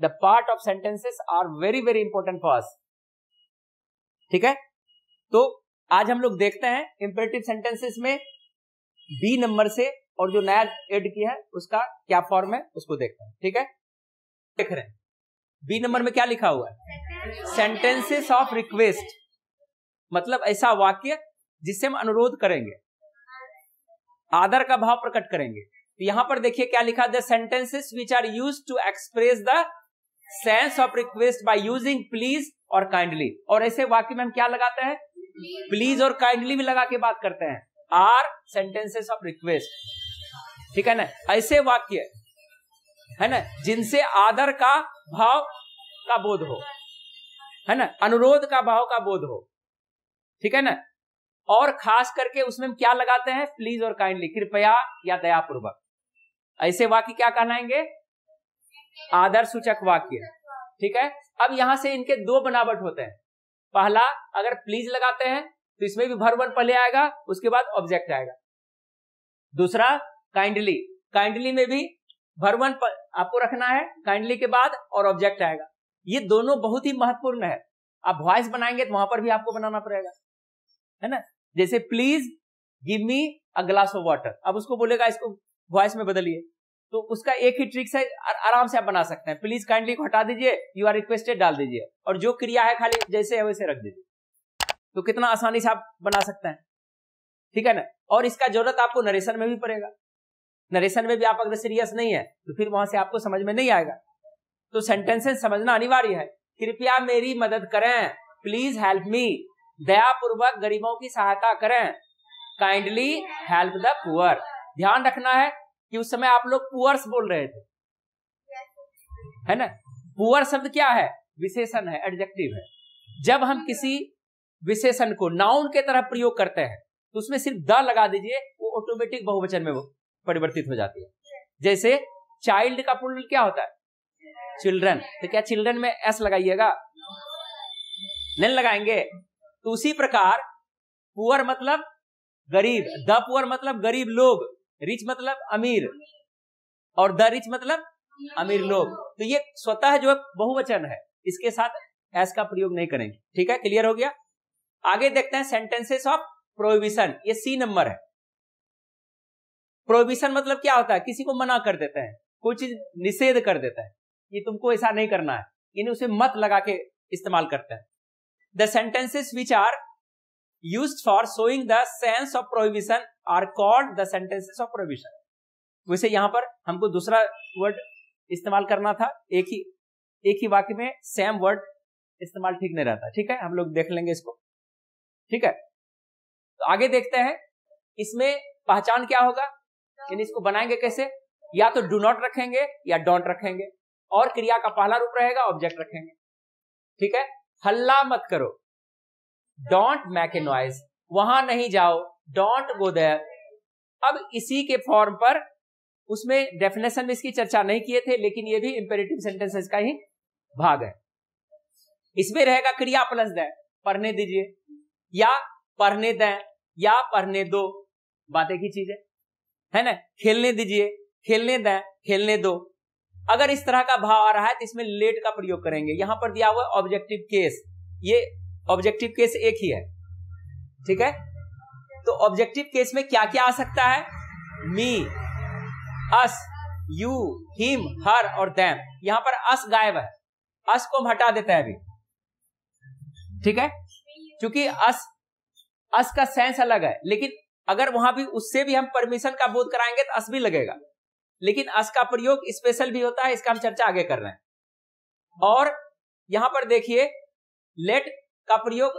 the part of sentences are very very important for us ठीक है तो आज हम लोग देखते हैं इंपरेटिव सेंटेंसेस में बी नंबर से और जो नया एड किया है उसका क्या फॉर्म है उसको देखते हैं ठीक है देख रहे हैं बी नंबर में क्या लिखा हुआ है सेंटेंसेस ऑफ रिक्वेस्ट मतलब ऐसा वाक्य जिससे हम अनुरोध करेंगे आदर का भाव प्रकट करेंगे तो यहां पर देखिए क्या लिखा the sentences which are use to express the sense of request by using please और काइंडली और ऐसे वाक्य में हम क्या लगाते हैं प्लीज और काइंडली भी लगा के बात करते हैं आर सेंटेंसेस ऑफ रिक्वेस्ट ठीक है ना ऐसे वाक्य है ना जिनसे आदर का भाव का बोध हो है ना अनुरोध का भाव का बोध हो ठीक है ना और खास करके उसमें हम क्या लगाते हैं प्लीज और काइंडली कृपया या दयापूर्वक ऐसे वाक्य क्या कहलाएंगे आदर सूचक वाक्य ठीक है अब यहां से इनके दो बनावट होते हैं पहला अगर प्लीज लगाते हैं तो इसमें भी भर वन पहले आएगा उसके बाद ऑब्जेक्ट आएगा दूसरा काइंडली काइंडली में भी भरवन आपको रखना है काइंडली के बाद और ऑब्जेक्ट आएगा ये दोनों बहुत ही महत्वपूर्ण है आप वॉइस बनाएंगे तो वहां पर भी आपको बनाना पड़ेगा है ना जैसे please give me a glass of water अब उसको बोलेगा इसको वॉइस में बदलिए तो उसका एक ही ट्रिक्स है आराम से आप बना सकते हैं प्लीज काइंडली हटा दीजिए यू आर रिक्वेस्टेड डाल दीजिए और जो क्रिया है खाली जैसे है वैसे रख दीजिए तो कितना आसानी से आप बना सकते हैं ठीक है ना और इसका जरूरत आपको नरेशन में भी पड़ेगा नरेशन में भी आप अगर सीरियस नहीं है तो फिर वहां से आपको समझ में नहीं आएगा तो सेंटेंसेस समझना अनिवार्य है कृपया मेरी मदद करें प्लीज हेल्प मी दयापूर्वक गरीबों की सहायता करें काइंडली हेल्प द पुअर ध्यान रखना है कि उस समय आप लोग पुअर्स बोल रहे थे है ना पुअर शब्द क्या है विशेषण है एडजेक्टिव है जब हम किसी विशेषण को नाउन के तरह प्रयोग करते हैं तो उसमें सिर्फ द लगा दीजिए वो ऑटोमेटिक बहुवचन में परिवर्तित हो जाती है जैसे चाइल्ड का पुल क्या होता है चिल्ड्रन तो क्या चिल्ड्रन में एस लगाइएगा नहीं लगाएंगे तो उसी प्रकार पुअर मतलब गरीब द पुअर मतलब गरीब लोग रिच मतलब अमीर और द रिच मतलब अमीर लोग तो ये स्वतः जो है बहुवचन है इसके साथ एस का प्रयोग नहीं करेंगे ठीक है क्लियर हो गया आगे देखते हैं सेंटेंसेस ऑफ प्रोहिबिशन ये सी नंबर है प्रोहिबिशन मतलब क्या होता है किसी को मना कर देते हैं कोई चीज निषेध कर देता है कि तुमको ऐसा नहीं करना है यानी उसे मत लगा के इस्तेमाल करते हैं the sentences which are used for showing the sense of prohibition are called the sentences of prohibition वैसे यहां पर हमको दूसरा वर्ड इस्तेमाल करना था एक ही एक ही वाक्य में सेम वर्ड इस्तेमाल ठीक नहीं रहता ठीक है हम लोग देख लेंगे इसको ठीक है तो आगे देखते हैं इसमें पहचान क्या होगा यानी इसको बनाएंगे कैसे या तो डू नॉट रखेंगे या डोंट रखेंगे और क्रिया का पहला रूप रहेगा ऑब्जेक्ट रखेंगे ठीक है हल्ला मत करो डोंट मैक ए नॉइज वहां नहीं जाओ डोंट गो देयर अब इसी के फॉर्म पर उसमें डेफिनेशन में इसकी चर्चा नहीं किए थे लेकिन ये भी इंपेरेटिव सेंटेंसेस का ही भाग है इसमें रहेगा क्रिया प्लस दें पढ़ने दीजिए या पढ़ने दें या पढ़ने दो बातें की चीज है है ना खेलने दीजिए खेलने दें खेलने दो अगर इस तरह का भाव आ रहा है तो इसमें लेट का प्रयोग करेंगे यहां पर दिया हुआ ऑब्जेक्टिव केस ये ऑब्जेक्टिव केस एक ही है ठीक है तो ऑब्जेक्टिव केस में क्या क्या आ सकता है मी अस यू हिम हर और दैम यहां पर अस गायब है अस को हम हटा देते हैं अभी ठीक है क्योंकि अस अस का सेंस अलग है लेकिन अगर वहां भी उससे भी हम परमिशन का बोध कराएंगे तो अस भी लगेगा लेकिन अस का प्रयोग स्पेशल भी होता है इसका हम चर्चा आगे कर रहे हैं और यहां पर देखिए लेट का प्रयोग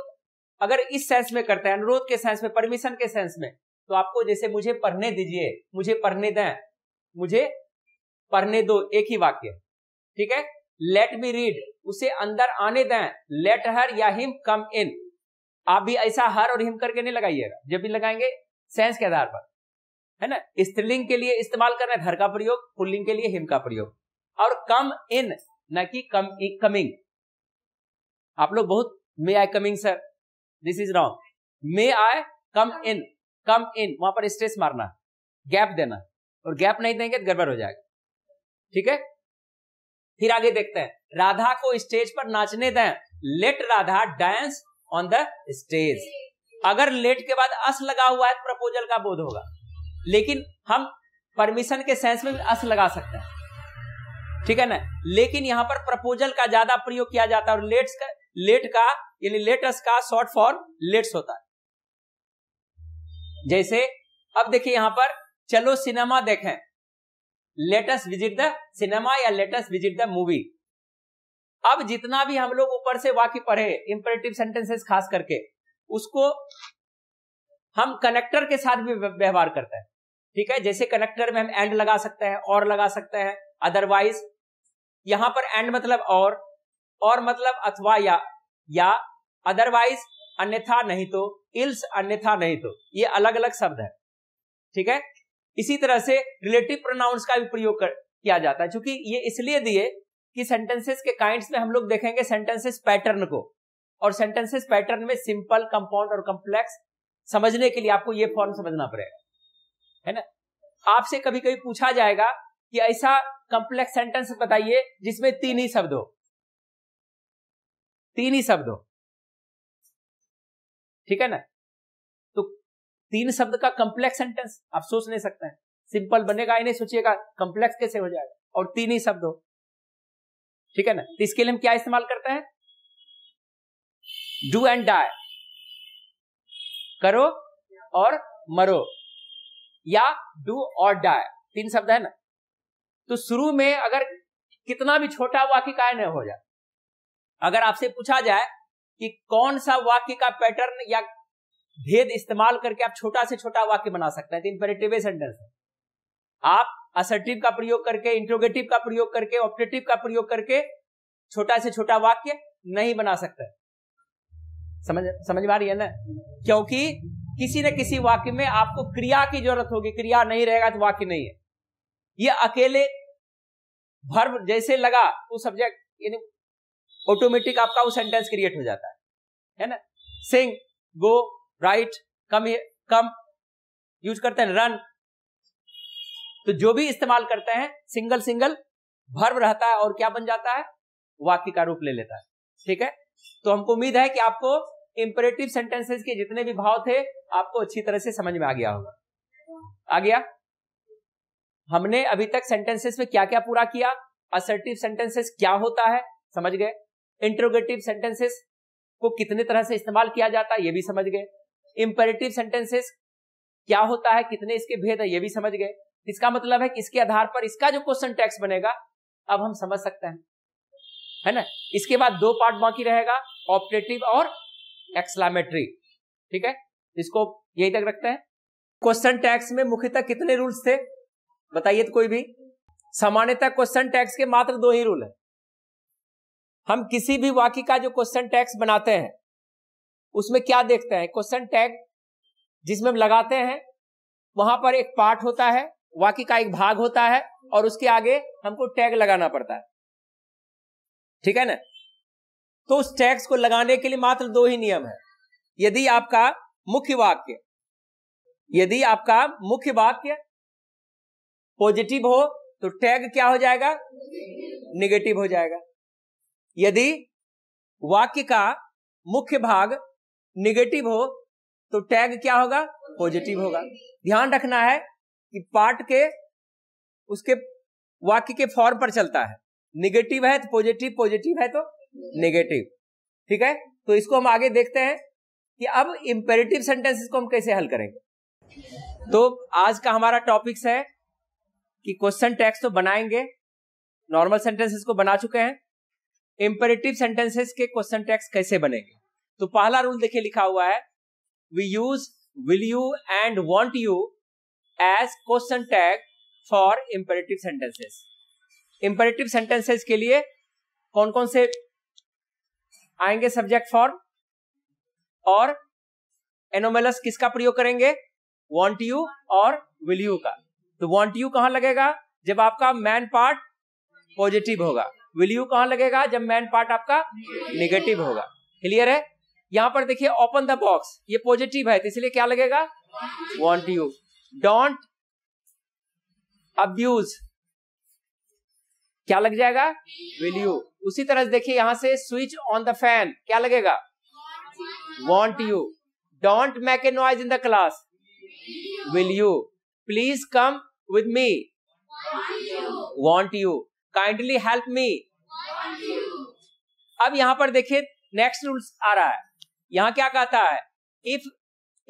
अगर इस सेंस में करते हैं अनुरोध के सेंस में परमिशन के सेंस में तो आपको जैसे मुझे पढ़ने दीजिए मुझे पढ़ने दें मुझे पढ़ने दो एक ही वाक्य ठीक है लेट मी रीड उसे अंदर आने दें लेट हर या हिम कम इन आप भी ऐसा हर और हिम करके नहीं लगाइएगा जब भी लगाएंगे सेंस के आधार पर है ना स्त्रीलिंग के लिए इस्तेमाल करना है हर का प्रयोग पुल्लिंग के लिए हिम का प्रयोग और कम इन न कि कम कमिंग आप लोग बहुत may I coming sir this is wrong may I come in come in वहां पर स्ट्रेस मारना गैप देना और गैप नहीं देंगे तो गड़बड़ हो जाएगा ठीक है फिर आगे देखते हैं राधा को स्टेज पर नाचने दें let Radha dance on the stage अगर लेट के बाद अस लगा हुआ है तो प्रपोजल का बोध होगा लेकिन हम परमिशन के सेंस में भी अस लगा सकते हैं ठीक है ना लेकिन यहां पर प्रपोजल का ज्यादा प्रयोग किया जाता है और लेट्स का लेट का यानी लेटस का शॉर्ट फॉर्म लेट्स होता है जैसे अब देखिए यहां पर चलो सिनेमा देखें लेटेस्ट विजिट द सिनेमा या लेटेस्ट विजिट द मूवी अब जितना भी हम लोग ऊपर से वाक्य पढ़े इंपरेटिव सेंटेंसेस खास करके उसको हम कनेक्टर के साथ भी व्यवहार करते हैं ठीक है जैसे कनेक्टर में हम एंड लगा सकते हैं और लगा सकते हैं अदरवाइज यहां पर एंड मतलब और और मतलब अथवा या या अदरवाइज अन्यथा नहीं तो इल्स अन्यथा नहीं तो ये अलग अलग शब्द है ठीक है इसी तरह से रिलेटिव प्रोनाउंस का भी प्रयोग किया जाता है क्योंकि ये इसलिए दिए कि सेंटेंसेस के काइंड्स में हम लोग देखेंगे सेंटेंसेस पैटर्न को और सेंटेंसेस पैटर्न में सिंपल कंपाउंड और कॉम्प्लेक्स समझने के लिए आपको ये फॉर्म समझना पड़ेगा है ना आपसे कभी कभी पूछा जाएगा कि ऐसा कॉम्प्लेक्स सेंटेंस बताइए जिसमें तीन ही शब्द हो तीन ही शब्द हो ठीक है ना तो तीन शब्द का कंप्लेक्स सेंटेंस आप सोच नहीं सकते हैं सिंपल बनेगा ही नहीं सोचिएगा कंप्लेक्स कैसे हो जाएगा और तीन ही शब्द हो ठीक है ना तो इसके लिए हम क्या इस्तेमाल करते हैं डू एंड डाय करो और मरो या डू और डाय तीन शब्द है ना तो शुरू में अगर कितना भी छोटा वाक्य काय न हो जाए अगर आपसे पूछा जाए कि कौन सा वाक्य का पैटर्न या भेद इस्तेमाल करके आप छोटा से छोटा वाक्य बना सकते हैं इंपेरेटिव सेंटेंस है आप असर्टिव का प्रयोग करके इंट्रोगेटिव का प्रयोग करके ऑप्टेटिव का प्रयोग करके छोटा से छोटा वाक्य नहीं बना सकते समझ समझ में आ रही है ना क्योंकि किसी न किसी वाक्य में आपको क्रिया की जरूरत होगी क्रिया नहीं रहेगा तो वाक्य नहीं है ये अकेले भर्व जैसे लगा तो सब्जेक्ट यानी ऑटोमेटिक आपका वो सेंटेंस क्रिएट हो जाता है है ना सिंग गो राइट कम कम यूज करते हैं रन तो जो भी इस्तेमाल करते हैं सिंगल सिंगल भर्व रहता है और क्या बन जाता है वाक्य का रूप ले लेता है ठीक है तो हमको उम्मीद है कि आपको इंपरेटिव सेंटेंसेस के जितने भी भाव थे आपको अच्छी तरह से समझ में आ गया होगा आ गया हमने अभी तक सेंटेंसेस में क्या क्या पूरा किया असर्टिव सेंटेंसेस क्या होता है समझ गए इंट्रोगेटिव सेंटेंसेस को कितने तरह से इस्तेमाल किया जाता है ये भी समझ गए इंपेरेटिव सेंटेंसेस क्या होता है कितने इसके भेद है ये भी समझ गए इसका मतलब है कि इसके आधार पर इसका जो क्वेश्चन टैक्स बनेगा अब हम समझ सकते हैं है ना इसके बाद दो पार्ट बाकी रहेगा ऑपरेटिव और एक्सलामेट्री ठीक है इसको यही तक रखते हैं क्वेश्चन टैक्स में मुख्यतः कितने रूल्स थे बताइए तो कोई भी सामान्यतः क्वेश्चन टैक्स के मात्र दो ही रूल है हम किसी भी वाक्य का जो क्वेश्चन टैक्स बनाते हैं उसमें क्या देखते हैं क्वेश्चन टैग जिसमें हम लगाते हैं वहां पर एक पार्ट होता है वाक्य का एक भाग होता है और उसके आगे हमको टैग लगाना पड़ता है ठीक है ना तो उस टैग्स को लगाने के लिए मात्र दो ही नियम है यदि आपका मुख्य वाक्य यदि आपका मुख्य वाक्य पॉजिटिव हो तो टैग क्या हो जाएगा निगेटिव हो जाएगा यदि वाक्य का मुख्य भाग निगेटिव हो तो टैग क्या होगा पॉजिटिव होगा ध्यान रखना है कि पार्ट के उसके वाक्य के फॉर्म पर चलता है निगेटिव है तो पॉजिटिव पॉजिटिव है तो निगेटिव ठीक है तो इसको हम आगे देखते हैं कि अब इंपेरेटिव सेंटेंसेस को हम कैसे हल करेंगे तो आज का हमारा टॉपिक्स है कि क्वेश्चन टैक्स तो बनाएंगे नॉर्मल सेंटेंसेस को बना चुके हैं इंपेरेटिव सेंटेंसेस के क्वेश्चन टैक्स कैसे बनेंगे तो पहला रूल देखिए लिखा हुआ है we use will you and won't you as question tag for imperative sentences imperative sentences के लिए कौन कौन से आएंगे सब्जेक्ट फॉर्म और एनोमेलस किसका प्रयोग करेंगे वॉन्ट यू और विल यू का तो वॉन्ट यू कहां लगेगा जब आपका मैन पार्ट पॉजिटिव होगा विल यू कहां लगेगा जब मैन पार्ट आपका निगेटिव होगा क्लियर है यहां पर देखिए ओपन द बॉक्स ये पॉजिटिव है तो इसलिए क्या लगेगा वॉन्ट यू डोंट अब्यूज क्या लग जाएगा विल यू उसी तरह से देखिए यहां से स्विच ऑन द फैन क्या लगेगा won't you don't make a noise in the class will you please come with me won't you kindly help me अब यहां पर देखिए नेक्स्ट रूल्स आ रहा है यहां क्या कहता है if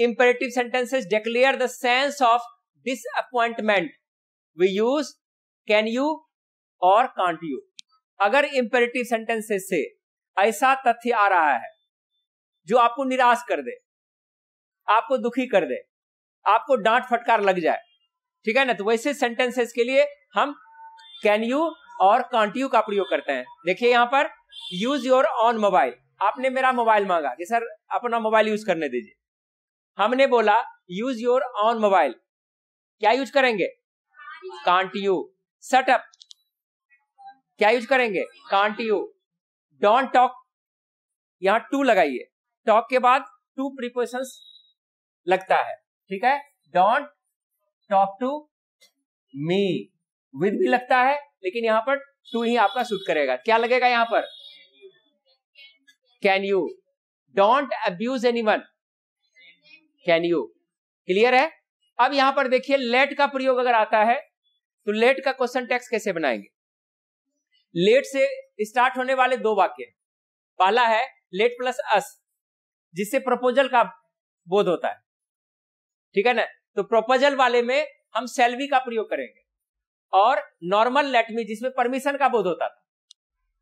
imperative sentences declare the of of disappointment we use can you और कांट यू अगर इंपेरेटिव सेंटेंसेस से ऐसा तथ्य आ रहा है जो आपको निराश कर दे आपको दुखी कर दे आपको डांट फटकार लग जाए ठीक है ना तो वैसे सेंटेंसेस के लिए हम कैन यू और कॉन्ट्यू का प्रयोग करते हैं देखिए यहाँ पर यूज योर ऑन मोबाइल आपने मेरा मोबाइल मांगा कि सर अपना मोबाइल यूज करने दीजिए हमने बोला यूज योर ऑन मोबाइल क्या यूज करेंगे कांट यू क्या यूज करेंगे कांट यू डोंट टॉक यहां टू लगाइए टॉक के बाद टू प्रिपोशन लगता है ठीक है don't talk to me with भी लगता है लेकिन यहां पर टू ही आपका सूट करेगा क्या लगेगा यहां पर can you don't abuse anyone can you clear है अब यहां पर देखिए लेट का प्रयोग अगर आता है तो लेट का क्वेश्चन टैक्स कैसे बनाएंगे लेट से स्टार्ट होने वाले दो वाक्य पहला है लेट प्लस अस जिससे प्रपोजल का बोध होता है ठीक है ना तो प्रपोजल वाले में हम सेल्वी का प्रयोग करेंगे और नॉर्मल लेट मी जिसमें परमिशन का बोध होता था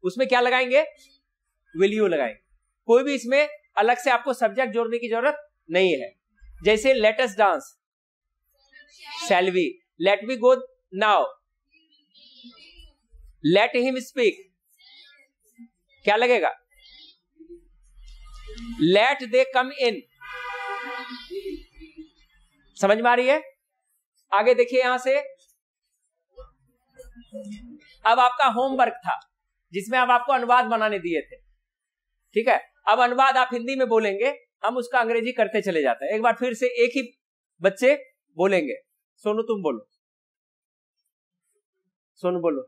उसमें क्या लगाएंगे विल यू लगाएंगे कोई भी इसमें अलग से आपको सब्जेक्ट जोड़ने की जरूरत नहीं है जैसे let us dance Selvi let me go now let him speak क्या लगेगा लेट दे कम इन समझ में आ रही है आगे देखिए यहां से अब आपका होमवर्क था जिसमें अब आपको अनुवाद बनाने दिए थे ठीक है अब अनुवाद आप हिंदी में बोलेंगे हम उसका अंग्रेजी करते चले जाते हैं एक बार फिर से एक ही बच्चे बोलेंगे सोनू तुम बोलो सोनू बोलो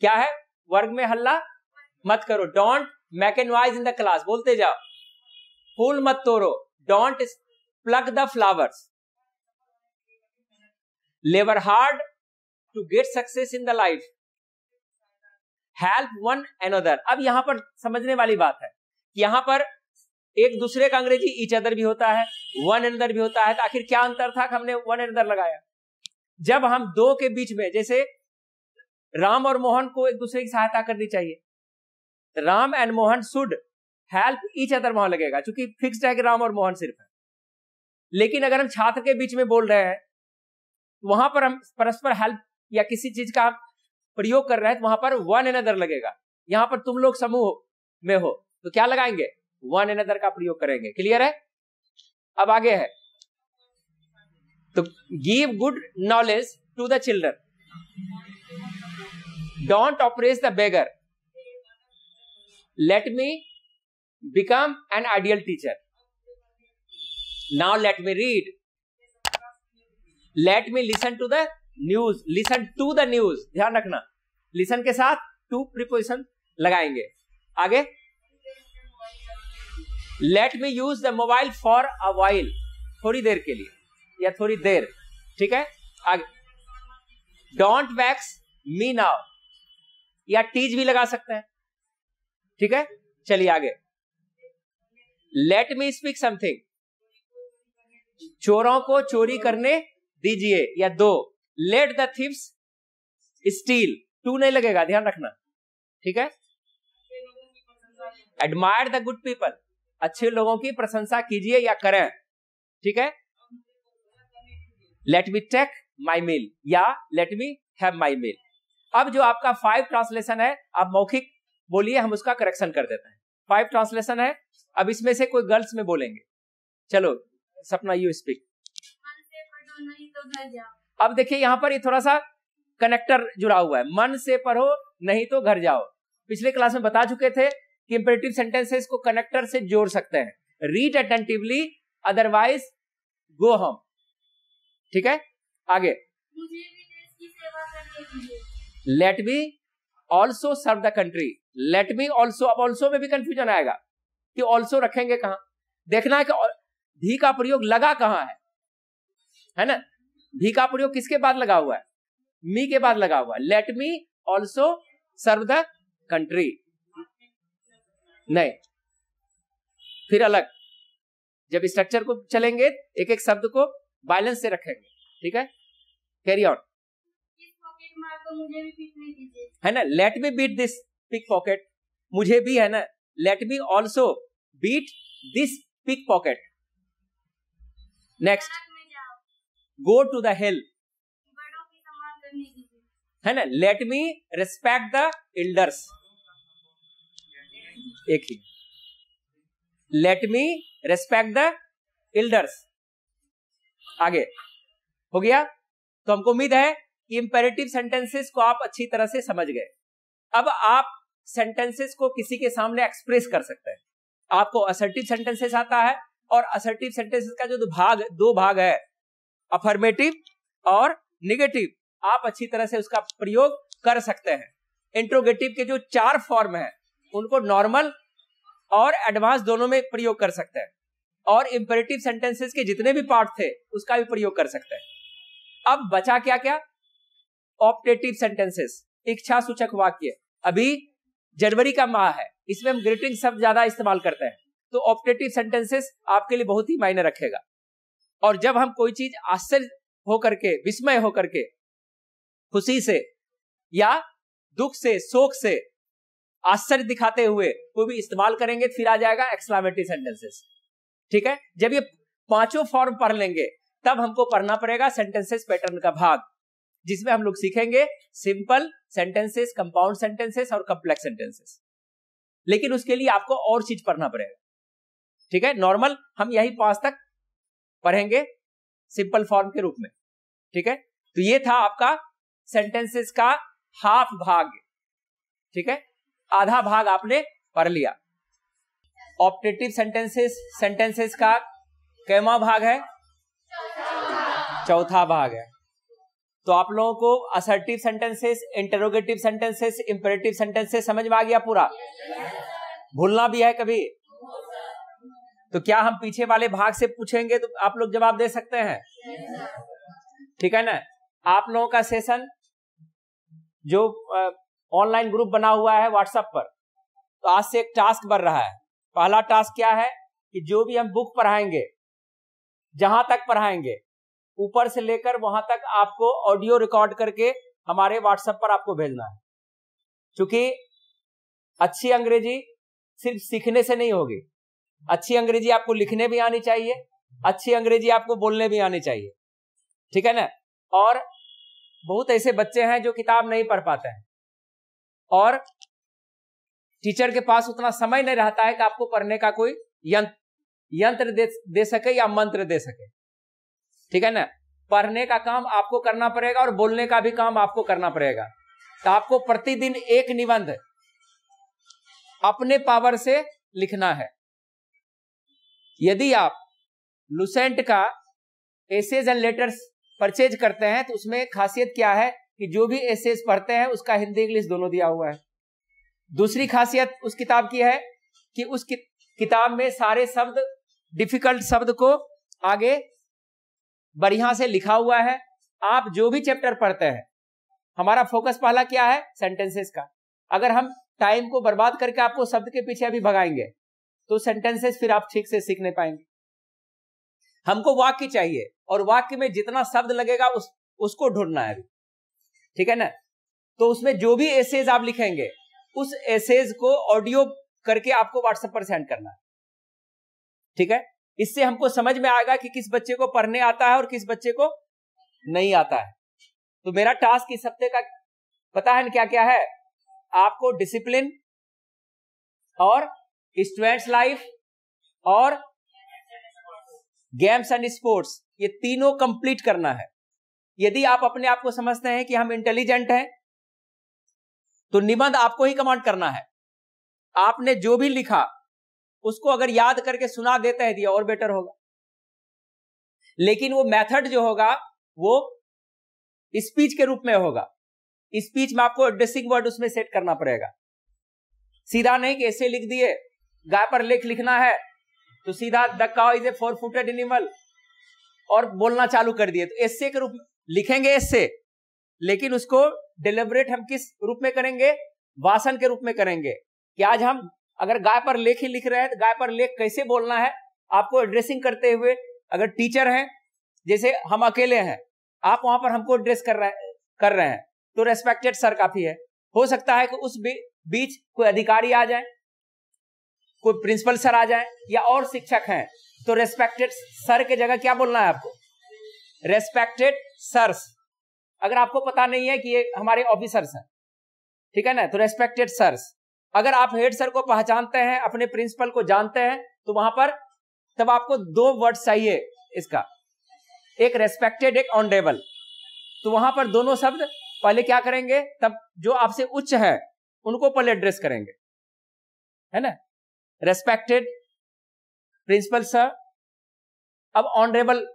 क्या है वर्ग में हल्ला मत करो don't make and noise in the class बोलते जाओ फूल मत तोड़ो don't pluck the flowers labor hard to get success in the life help one another अब यहां पर समझने वाली बात है कि यहां पर एक दूसरे का अंग्रेजी इच अदर भी होता है वन अदर भी होता है तो आखिर क्या अंतर था हमने वन अदर लगाया जब हम दो के बीच में जैसे राम और मोहन को एक दूसरे की सहायता करनी चाहिए तो Ram and Mohan should help each other वहां लगेगा क्योंकि फिक्स्ड है कि राम और मोहन सिर्फ है लेकिन अगर हम छात्र के बीच में बोल रहे हैं वहां पर हम परस्पर हेल्प या किसी चीज का प्रयोग कर रहे हैं तो वहां पर वन एन अदर लगेगा यहां पर तुम लोग समूह में हो तो क्या लगाएंगे वन एन अदर का प्रयोग करेंगे क्लियर है अब आगे है तो give good knowledge to the children don't operate the beggar let me become an ideal teacher now let me read let me listen to the news listen to the news ध्यान रखना listen के साथ to preposition लगाएंगे आगे let me use the mobile for a while थोड़ी देर के लिए या थोड़ी देर ठीक है आगे डोंट वैक्स मी नाउ या टीज भी लगा सकते हैं ठीक है चलिए आगे लेट मी स्पीक समथिंग चोरों को चोरी करने दीजिए या दो let the thieves steal too नहीं लगेगा ध्यान रखना ठीक है एडमायर द गुड पीपल अच्छे लोगों की प्रशंसा कीजिए या करें ठीक है लेट मी टेक माई मिल या लेट मी हैव माई मिल अब जो आपका फाइव ट्रांसलेशन है आप मौखिक बोलिए हम उसका करेक्शन कर देते हैं फाइव ट्रांसलेशन है अब इसमें से कोई गर्ल्स में बोलेंगे चलो सपना यू स्पीक अब देखिए यहाँ पर ये थोड़ा सा कनेक्टर जुड़ा हुआ है मन से पढ़ो नहीं तो घर जाओ पिछले क्लास में बता चुके थे कि इम्पेरेटिव सेंटेंसेस को कनेक्टर से जोड़ सकते हैं रीड अटेंटिवली अदरवाइज गो हम ठीक है आगे let be also serve the country let be also अब ऑल्सो में भी कंफ्यूजन आएगा कि ऑल्सो रखेंगे कहा देखना है कि धी का प्रयोग लगा कहां है है ना भी का प्रयोग किसके बाद लगा हुआ है मी के बाद लगा हुआ let me also serve the country नहीं फिर अलग जब स्ट्रक्चर को चलेंगे एक एक शब्द को बैलेंस से रखेंगे ठीक है कैरी ऑन है ना let me beat this pickpocket मुझे भी है ना let me also beat this pickpocket next go to the hill है ना let me respect the elders एक ही let me respect the elders आगे हो गया तो हमको उम्मीद है कि इंपेरेटिव सेंटेंसेस को आप अच्छी तरह से समझ गए अब आप सेंटेंसेस को किसी के सामने एक्सप्रेस कर सकते हैं आपको असर्टिव सेंटेंसेस आता है और असर्टिव सेंटेंसेस का जो भाग दो भाग है अफर्मेटिव और निगेटिव आप अच्छी तरह से उसका प्रयोग कर सकते हैं इंट्रोगेटिव के जो चार फॉर्म है उनको नॉर्मल और एडवांस दोनों में प्रयोग कर सकते हैं और इंपेरेटिव सेंटेंसेस के जितने भी पार्ट थे उसका भी प्रयोग कर सकते हैं अब बचा क्या क्या ऑप्टेटिव सेंटेंसेस इच्छा सूचक वाक्य अभी जनवरी का माह है इसमें हम ग्रीटिंग शब्द ज्यादा इस्तेमाल करते हैं तो ऑप्टेटिव सेंटेंसेस आपके लिए बहुत ही मायने रखेगा और जब हम कोई चीज आश्चर्य होकर के विस्मय होकर के खुशी से या दुख से शोक से आश्चर्य दिखाते हुए वो भी इस्तेमाल करेंगे फिर आ जाएगा एक्सलामेटरी सेंटेंसेस ठीक है जब ये पांचों फॉर्म पढ़ लेंगे तब हमको पढ़ना पड़ेगा सेंटेंसेस पैटर्न का भाग जिसमें हम लोग सीखेंगे सिंपल सेंटेंसेस कंपाउंड सेंटेंसेस और कंप्लेक्स सेंटेंसेस लेकिन उसके लिए आपको और चीज पढ़ना पड़ेगा ठीक है नॉर्मल हम यही पांच तक पढ़ेंगे सिंपल फॉर्म के रूप में ठीक है तो ये था आपका सेंटेंसेस का हाफ भाग ठीक है आधा भाग आपने पढ़ लिया ऑप्टेटिव सेंटेंसेस सेंटेंसेस का कैमा भाग है चौथा भाग है तो आप लोगों को assertive sentences interrogative sentences imperative sentences समझ में आ गया पूरा भूलना भी है कभी तो क्या हम पीछे वाले भाग से पूछेंगे तो आप लोग जवाब दे सकते हैं ठीक है ना आप लोगों का सेशन जो ऑनलाइन ग्रुप बना हुआ है व्हाट्सएप पर तो आज से एक टास्क बन रहा है पहला टास्क क्या है कि जो भी हम बुक पढ़ाएंगे जहां तक पढ़ाएंगे ऊपर से लेकर वहां तक आपको ऑडियो रिकॉर्ड करके हमारे व्हाट्सएप पर आपको भेजना है क्योंकि अच्छी अंग्रेजी सिर्फ सीखने से नहीं होगी अच्छी अंग्रेजी आपको लिखने भी आनी चाहिए अच्छी अंग्रेजी आपको बोलने भी आनी चाहिए ठीक है ना और बहुत ऐसे बच्चे हैं जो किताब नहीं पढ़ पाते हैं और टीचर के पास उतना समय नहीं रहता है कि आपको पढ़ने का कोई यंत्र यंत्र दे, दे सके या मंत्र दे सके ठीक है ना पढ़ने का काम आपको करना पड़ेगा और बोलने का भी काम आपको करना पड़ेगा तो आपको प्रतिदिन एक निबंध अपने पावर से लिखना है यदि आप लुसेंट का एसेज एंड लेटर्स परचेज करते हैं तो उसमें खासियत क्या है कि जो भी एसेज पढ़ते हैं उसका हिंदी इंग्लिश दोनों दिया हुआ है दूसरी खासियत उस किताब की है कि उस कि, किताब में सारे शब्द डिफिकल्ट शब्द को आगे बढ़िया से लिखा हुआ है आप जो भी चैप्टर पढ़ते हैं हमारा फोकस पहला क्या है सेंटेंसेस का अगर हम टाइम को बर्बाद करके आपको शब्द के पीछे अभी भगाएंगे तो सेंटेंसेस फिर आप ठीक से सीख नहीं पाएंगे हमको वाक्य चाहिए और वाक्य में जितना शब्द लगेगा उस उसको ढूंढना है ठीक है ना तो उसमें जो भी एसेज आप लिखेंगे उस एसेज को ऑडियो करके आपको व्हाट्सएप पर सेंड करना है ठीक है इससे हमको समझ में आएगा कि किस बच्चे को पढ़ने आता है और किस बच्चे को नहीं आता है तो मेरा टास्क इस हफ्ते का पता है क्या क्या है आपको डिसिप्लिन और स्टूडेंट्स लाइफ और गेम्स एंड स्पोर्ट्स ये तीनों कंप्लीट करना है यदि आप अपने आप को समझते हैं कि हम इंटेलिजेंट हैं तो निबंध आपको ही कमांड करना है आपने जो भी लिखा उसको अगर याद करके सुना देते हैं दिया तो और बेटर होगा लेकिन वो मेथड जो होगा वो स्पीच के रूप में होगा स्पीच में आपको एड्रेसिंग वर्ड उसमें सेट करना पड़ेगा सीधा नहीं कि ऐसे लिख दिए गाय पर लेख लिखना है तो सीधा the cow is a four footed animal और बोलना चालू कर दिए तो एस्से के रूप में लिखेंगे एस्से लेकिन उसको डिलिबरेट हम किस रूप में करेंगे वासन के रूप में करेंगे कि आज हम अगर गाय पर लेख ही लिख रहे हैं तो गाय पर लेख कैसे बोलना है आपको एड्रेसिंग करते हुए अगर टीचर हैं जैसे हम अकेले हैं आप वहां पर हमको एड्रेस कर रहे कर रहे हैं तो रेस्पेक्टेड सर काफी है हो सकता है कि उस बीच कोई अधिकारी आ जाए कोई प्रिंसिपल सर आ जाए या और शिक्षक हैं तो रेस्पेक्टेड सर के जगह क्या बोलना है आपको रेस्पेक्टेड सर्स अगर आपको पता नहीं है कि ये हमारे ऑफिसर्स हैं ठीक है ना तो रेस्पेक्टेड सर्स अगर आप हेड सर को पहचानते हैं अपने प्रिंसिपल को जानते हैं तो वहां पर तब आपको दो वर्ड चाहिए इसका एक रेस्पेक्टेड एक ऑनडेबल तो वहां पर दोनों शब्द पहले क्या करेंगे तब जो आपसे उच्च है उनको पहले एड्रेस करेंगे है ना रेस्पेक्टेड प्रिंसिपल सर अब ऑनरेबल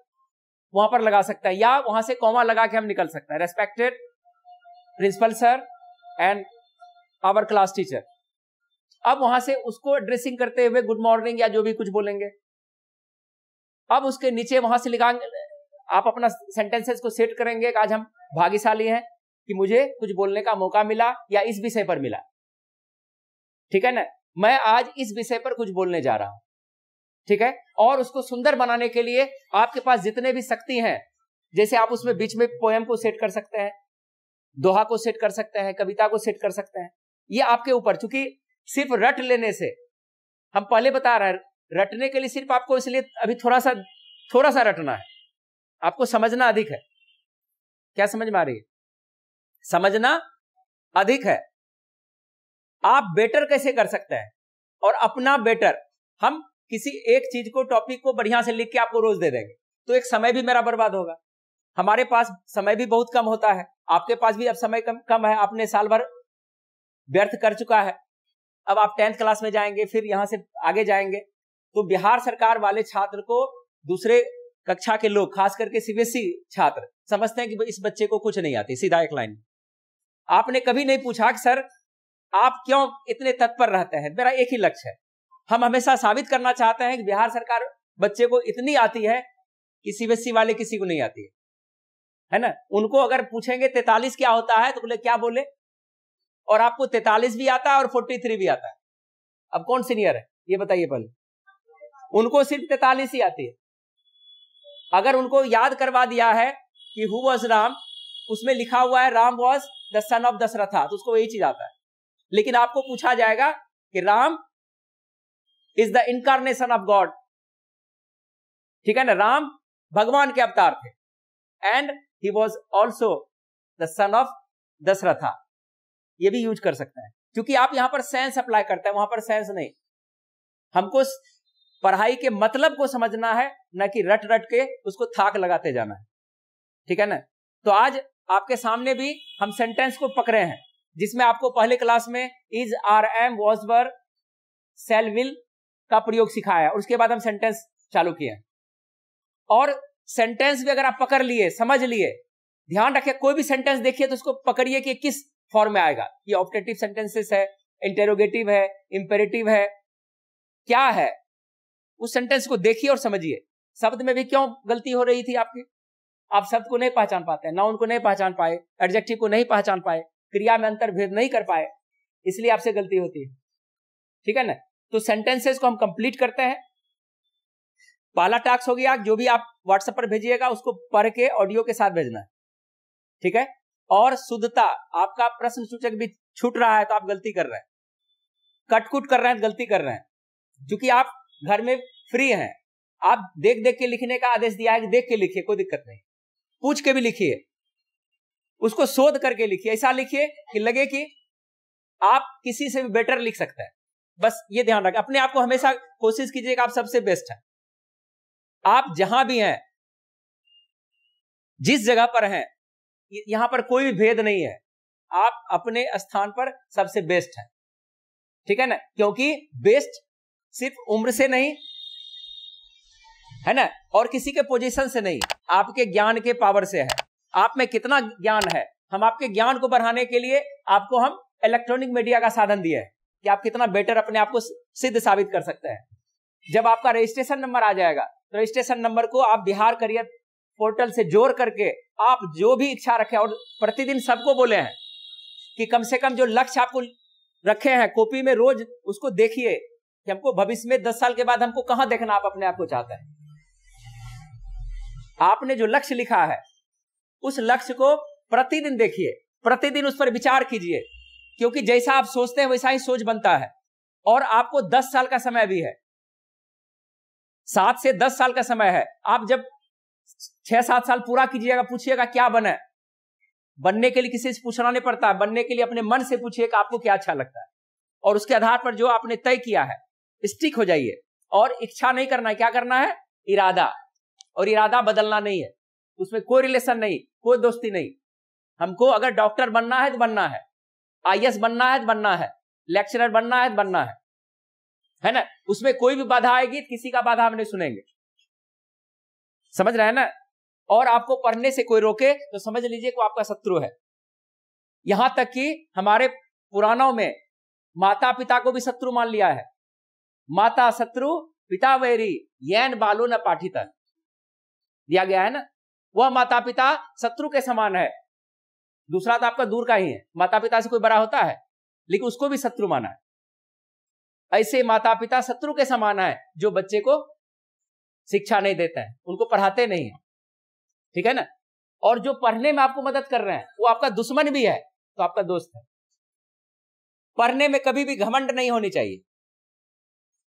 वहां पर लगा सकता है या वहां से कॉमा लगा के हम निकल सकते हैं respected principal sir and our class teacher अब वहां से उसको एड्रेसिंग करते हुए गुड मॉर्निंग या जो भी कुछ बोलेंगे अब उसके नीचे वहां से लिखा आप अपना सेंटेंसेस को सेट करेंगे आज हम भाग्यशाली हैं कि मुझे कुछ बोलने का मौका मिला या इस विषय पर मिला ठीक है ना मैं आज इस विषय पर कुछ बोलने जा रहा हूं ठीक है और उसको सुंदर बनाने के लिए आपके पास जितने भी शक्ति हैं जैसे आप उसमें बीच में पोएम को सेट कर सकते हैं दोहा को सेट कर सकते हैं कविता को सेट कर सकते हैं ये आपके ऊपर चूंकि सिर्फ रट लेने से हम पहले बता रहे हैं रटने के लिए सिर्फ आपको इसलिए अभी थोड़ा सा थोड़ा सा रटना है आपको समझना अधिक है क्या समझ में आ रही है समझना अधिक है आप बेटर कैसे कर सकते हैं और अपना बेटर हम किसी एक चीज को टॉपिक को बढ़िया से लिख के आपको रोज दे देंगे तो एक समय भी मेरा बर्बाद होगा हमारे पास समय भी बहुत कम होता है आपके पास भी अब समय कम कम है आपने साल भर व्यर्थ कर चुका है अब आप टेंथ क्लास में जाएंगे फिर यहां से आगे जाएंगे तो बिहार सरकार वाले छात्र को दूसरे कक्षा के लोग खास करके सीबीएसई e छात्र समझते हैं कि इस बच्चे को कुछ नहीं आती सीधा एक लाइन आपने कभी नहीं पूछा कि सर आप क्यों इतने तत्पर रहते हैं मेरा एक ही लक्ष्य है हम हमेशा साबित करना चाहते हैं कि बिहार सरकार बच्चे को इतनी आती है कि सीबीएसई e वाले किसी को नहीं आती है है ना उनको अगर पूछेंगे तैतालीस क्या होता है तो बोले क्या बोले और आपको तैतालीस भी आता है और फोर्टी थ्री भी आता है अब कौन सीनियर है ये बताइए पहले उनको सिर्फ तैतालीस ही आती है अगर उनको याद करवा दिया है कि हु वॉज राम उसमें लिखा हुआ है Ram was the son of Dashratha तो उसको यही चीज आता है लेकिन आपको पूछा जाएगा कि Ram is the incarnation of god ठीक है ना राम भगवान के अवतार थे and he was also the son of Dashratha ये भी यूज कर सकते हैं क्योंकि आप यहां पर सेंस अप्लाई करते हैं वहां पर सेंस नहीं हमको पढ़ाई के मतलब को समझना है ना कि रट रट के उसको थाक लगाते जाना है ठीक है ना तो आज आपके सामने भी हम सेंटेंस को पकड़े हैं जिसमें आपको पहले क्लास में is are am was were shall will का प्रयोग सिखाया और उसके बाद हम सेंटेंस चालू किए और सेंटेंस भी अगर आप पकड़ लिए समझ लिए ध्यान रखिए कोई भी सेंटेंस देखिए तो उसको पकड़िए कि किस फॉर्म में आएगा ये ऑप्टेटिव सेंटेंसेस है इंटेरोगेटिव है इंपेरेटिव है क्या है उस सेंटेंस को देखिए और समझिए शब्द में भी क्यों गलती हो रही थी आपकी आप शब्द को नहीं पहचान पाते ना उनको नहीं पहचान पाए एडजेक्टिव को नहीं पहचान पाए क्रिया में अंतर भेद नहीं कर पाए इसलिए आपसे गलती होती है ठीक है ना तो सेंटेंसेस को हम कंप्लीट करते हैं पहला टास्क हो गया जो भी आप व्हाट्सएप पर भेजिएगा उसको पढ़ के ऑडियो के साथ भेजना है ठीक है और शुद्धता आपका प्रश्न सूचक भी छूट रहा है तो आप गलती कर रहे हैं कटकुट कर रहे हैं गलती कर रहे हैं क्योंकि आप घर में फ्री हैं आप देख देख के लिखने का आदेश दिया है कि देख के लिखिए कोई दिक्कत नहीं पूछ के भी लिखिए उसको शोध करके लिखिए ऐसा लिखिए कि लगे कि आप किसी से भी बेटर लिख सकता है बस ये ध्यान रखें अपने आप को हमेशा कोशिश कीजिए कि आप सबसे बेस्ट हैं आप जहां भी हैं जिस जगह पर हैं यहां पर कोई भी भेद नहीं है आप अपने स्थान पर सबसे बेस्ट हैं ठीक है ना क्योंकि बेस्ट सिर्फ उम्र से नहीं है ना और किसी के पोजीशन से नहीं आपके ज्ञान के पावर से है आप में कितना ज्ञान है हम आपके ज्ञान को बढ़ाने के लिए आपको हम इलेक्ट्रॉनिक मीडिया का साधन दिया है कि आप कितना बेटर अपने आप को सिद्ध साबित कर सकते हैं जब आपका रजिस्ट्रेशन नंबर आ जाएगा तो रजिस्ट्रेशन नंबर को आप बिहार करियर पोर्टल से जोड़ करके आप जो भी इच्छा रखे और प्रतिदिन सबको बोले हैं कि कम से कम जो लक्ष्य आपको रखे हैं कॉपी में रोज उसको देखिए कि हमको भविष्य में दस साल के बाद हमको कहां देखना आप अपने आप को चाहते हैं आपने जो लक्ष्य लिखा है उस लक्ष्य को प्रतिदिन देखिए प्रतिदिन उस पर विचार कीजिए क्योंकि जैसा आप सोचते हैं वैसा ही सोच बनता है और आपको दस साल का समय भी है सात से दस साल का समय है आप जब छह सात साल पूरा कीजिएगा पूछिएगा क्या बने बनने के लिए किसी से पूछना नहीं पड़ता बनने के लिए अपने मन से पूछिएगा आपको क्या अच्छा लगता है और उसके आधार पर जो आपने तय किया है स्टिक हो जाइए और इच्छा नहीं करना है क्या करना है इरादा और इरादा बदलना नहीं है उसमें कोई रिलेशन नहीं कोई दोस्ती नहीं हमको अगर डॉक्टर बनना है तो बनना है आई बनना है तो बनना है लेक्चरर बनना है तो बनना है है ना उसमें कोई भी बाधा आएगी तो किसी का बाधा हम नहीं सुनेंगे समझ रहे हैं ना और आपको पढ़ने से कोई रोके तो समझ लीजिए को आपका शत्रु है यहां तक कि हमारे पुराणों में माता पिता को भी शत्रु मान लिया है माता शत्रु पिता वैरी यन बालो न पाठित दिया गया है ना वह माता पिता शत्रु के समान है दूसरा तो आपका दूर का ही है माता पिता से कोई बड़ा होता है लेकिन उसको भी शत्रु माना है ऐसे माता पिता शत्रु के समान है जो बच्चे को शिक्षा नहीं देता है उनको पढ़ाते नहीं है ठीक है ना और जो पढ़ने में आपको मदद कर रहे हैं वो आपका दुश्मन भी है तो आपका दोस्त है पढ़ने में कभी भी घमंड नहीं होनी चाहिए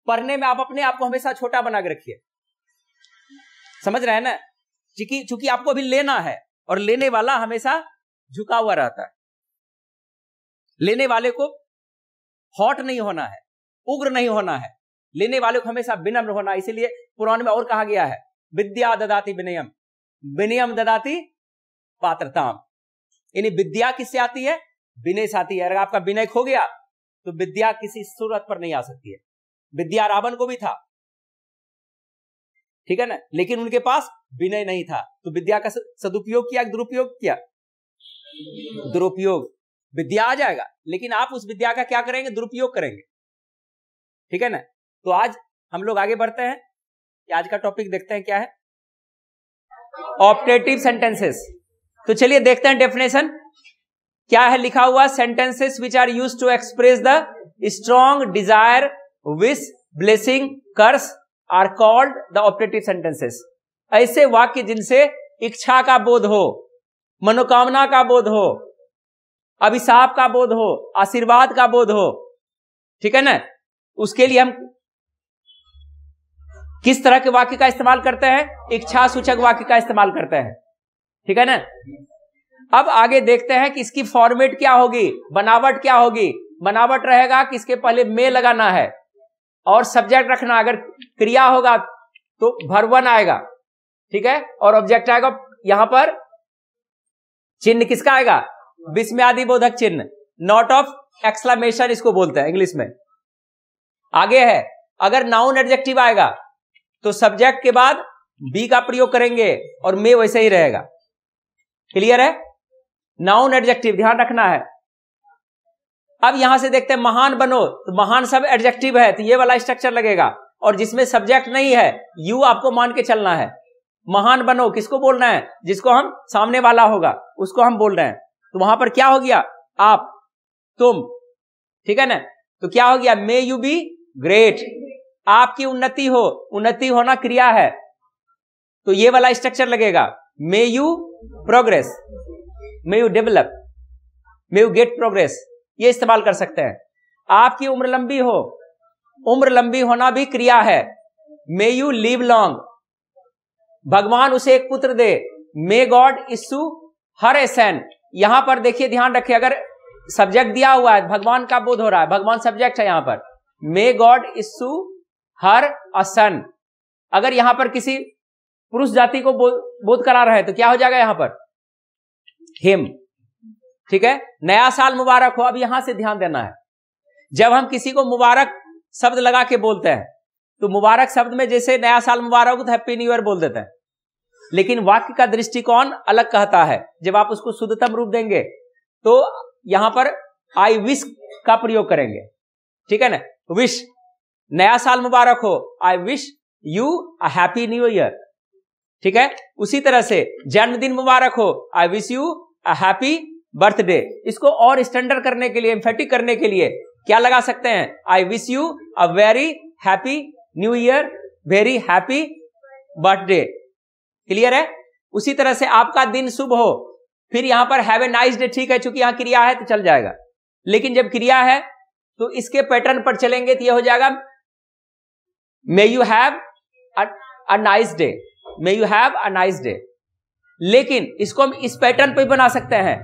पढ़ने में आप अपने आप को हमेशा छोटा बना के रखिए समझ रहे हैं ना चूंकि चूंकि आपको अभी लेना है और लेने वाला हमेशा झुका हुआ रहता है लेने वाले को हॉट नहीं होना है उग्र नहीं होना है लेने वाले को हमेशा विनम्र होना इसीलिए पुराण में और कहा गया है विद्या ददाती विनयम विनयम ददाती पात्रताम यानी विद्या किससे आती है विनय से आती है अगर आपका विनय खो गया तो विद्या किसी सूरत पर नहीं आ सकती है विद्या रावण को भी था ठीक है ना लेकिन उनके पास विनय नहीं था तो विद्या का सदुपयोग किया दुरुपयोग किया दुरुपयोग विद्या आ जाएगा लेकिन आप उस विद्या का क्या करेंगे दुरुपयोग करेंगे ठीक है ना तो आज हम लोग आगे बढ़ते हैं आज का टॉपिक देखते हैं क्या है ऑपरेटिव सेंटेंसेस तो चलिए देखते हैं डेफिनेशन क्या है लिखा हुआ sentences which are use to express the strong desire wish blessing curse are called the operative sentences ऐसे वाक्य जिनसे इच्छा का बोध हो मनोकामना का बोध हो अभिशाप का बोध हो आशीर्वाद का बोध हो ठीक है ना उसके लिए हम किस तरह के वाक्य का इस्तेमाल करते हैं इच्छा सूचक वाक्य का इस्तेमाल करते हैं ठीक है ना अब आगे देखते हैं कि इसकी फॉर्मेट क्या होगी बनावट क्या होगी बनावट रहेगा कि इसके पहले मे लगाना है और सब्जेक्ट रखना अगर क्रिया होगा तो भरवन आएगा ठीक है और ऑब्जेक्ट आएगा यहां पर चिन्ह किसका आएगा विस्म्यादि बोधक चिन्ह नॉट ऑफ एक्सलामेशन इसको बोलते हैं इंग्लिश में आगे है अगर नाउन एडजेक्टिव आएगा तो सब्जेक्ट के बाद बी का प्रयोग करेंगे और मे वैसे ही रहेगा क्लियर है नाउन एडजेक्टिव ध्यान रखना है अब यहां से देखते हैं महान बनो तो महान सब एडजेक्टिव है तो ये वाला स्ट्रक्चर लगेगा और जिसमें सब्जेक्ट नहीं है यू आपको मान के चलना है महान बनो किसको बोलना है जिसको हम सामने वाला होगा उसको हम बोल रहे हैं तो वहां पर क्या हो गया आप तुम ठीक है ना तो क्या हो गया मे यू बी ग्रेट आपकी उन्नति हो उन्नति होना क्रिया है तो ये वाला स्ट्रक्चर लगेगा may you progress may you develop may you get progress ये इस्तेमाल कर सकते हैं आपकी उम्र लंबी हो उम्र लंबी होना भी क्रिया है मे यू लिव लॉन्ग भगवान उसे एक पुत्र दे मे गॉड इसु हर एसेंट यहां पर देखिए ध्यान रखिए अगर सब्जेक्ट दिया हुआ है भगवान का बोध हो रहा है भगवान सब्जेक्ट है यहां पर मे गॉड इसु हर असन अगर यहां पर किसी पुरुष जाति को बोध करा रहा है तो क्या हो जाएगा यहां पर हिम ठीक है नया साल मुबारक हो अब यहां से ध्यान देना है जब हम किसी को मुबारक शब्द लगा के बोलते हैं तो मुबारक शब्द में जैसे नया साल मुबारक हो तो हैप्पी न्यू ईयर बोल देते हैं लेकिन वाक्य का दृष्टिकोण अलग कहता है जब आप उसको शुद्धतम रूप देंगे तो यहां पर आई विश का प्रयोग करेंगे ठीक है ना विश नया साल मुबारक हो I wish you happy happy new year ठीक है उसी तरह से जन्मदिन मुबारक हो I wish you happy happy birthday इसको और स्टैंडर्ड करने के लिए इम्फेटिक करने के लिए क्या लगा सकते हैं I wish you a very happy new year very happy birthday clear है उसी तरह से आपका दिन शुभ हो फिर यहां पर हैव ए नाइस डे ठीक है चूंकि यहां क्रिया है तो चल जाएगा लेकिन जब क्रिया है तो इसके पैटर्न पर चलेंगे तो यह हो जाएगा may you have a nice day may you have a nice day लेकिन इसको हम इस पैटर्न पर बना सकते हैं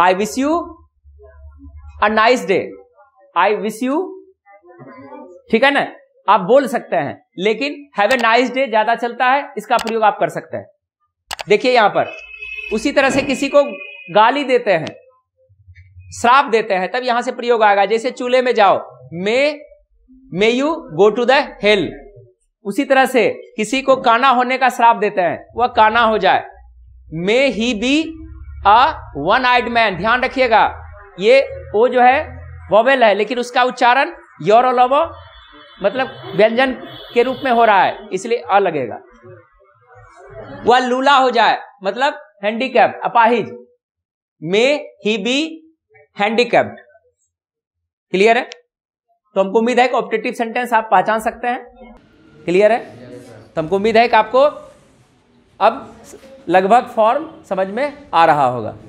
I wish you a nice day I wish you ठीक है ना आप बोल सकते हैं लेकिन हैव ए नाइस डे ज्यादा चलता है इसका प्रयोग आप कर सकते हैं देखिए यहां पर उसी तरह से किसी को गाली देते हैं श्राप देते हैं तब यहां से प्रयोग आएगा जैसे चूल्हे में जाओ may may you go to the hell उसी तरह से किसी को काना होने का श्राप देते हैं वह काना हो जाए may he be a one eyed man ध्यान रखिएगा ये ओ जो है वोवेल है लेकिन उसका उच्चारण योरोलोवो मतलब व्यंजन के रूप में हो रहा है इसलिए अ लगेगा वह लूला हो जाए मतलब हैंडीकैप अपाहिज may he be handicapped clear है तो हमको उम्मीद है कि ऑप्टेटिव सेंटेंस आप पहचान सकते हैं क्लियर है तो हमको उम्मीद है कि आपको अब लगभग फॉर्म समझ में आ रहा होगा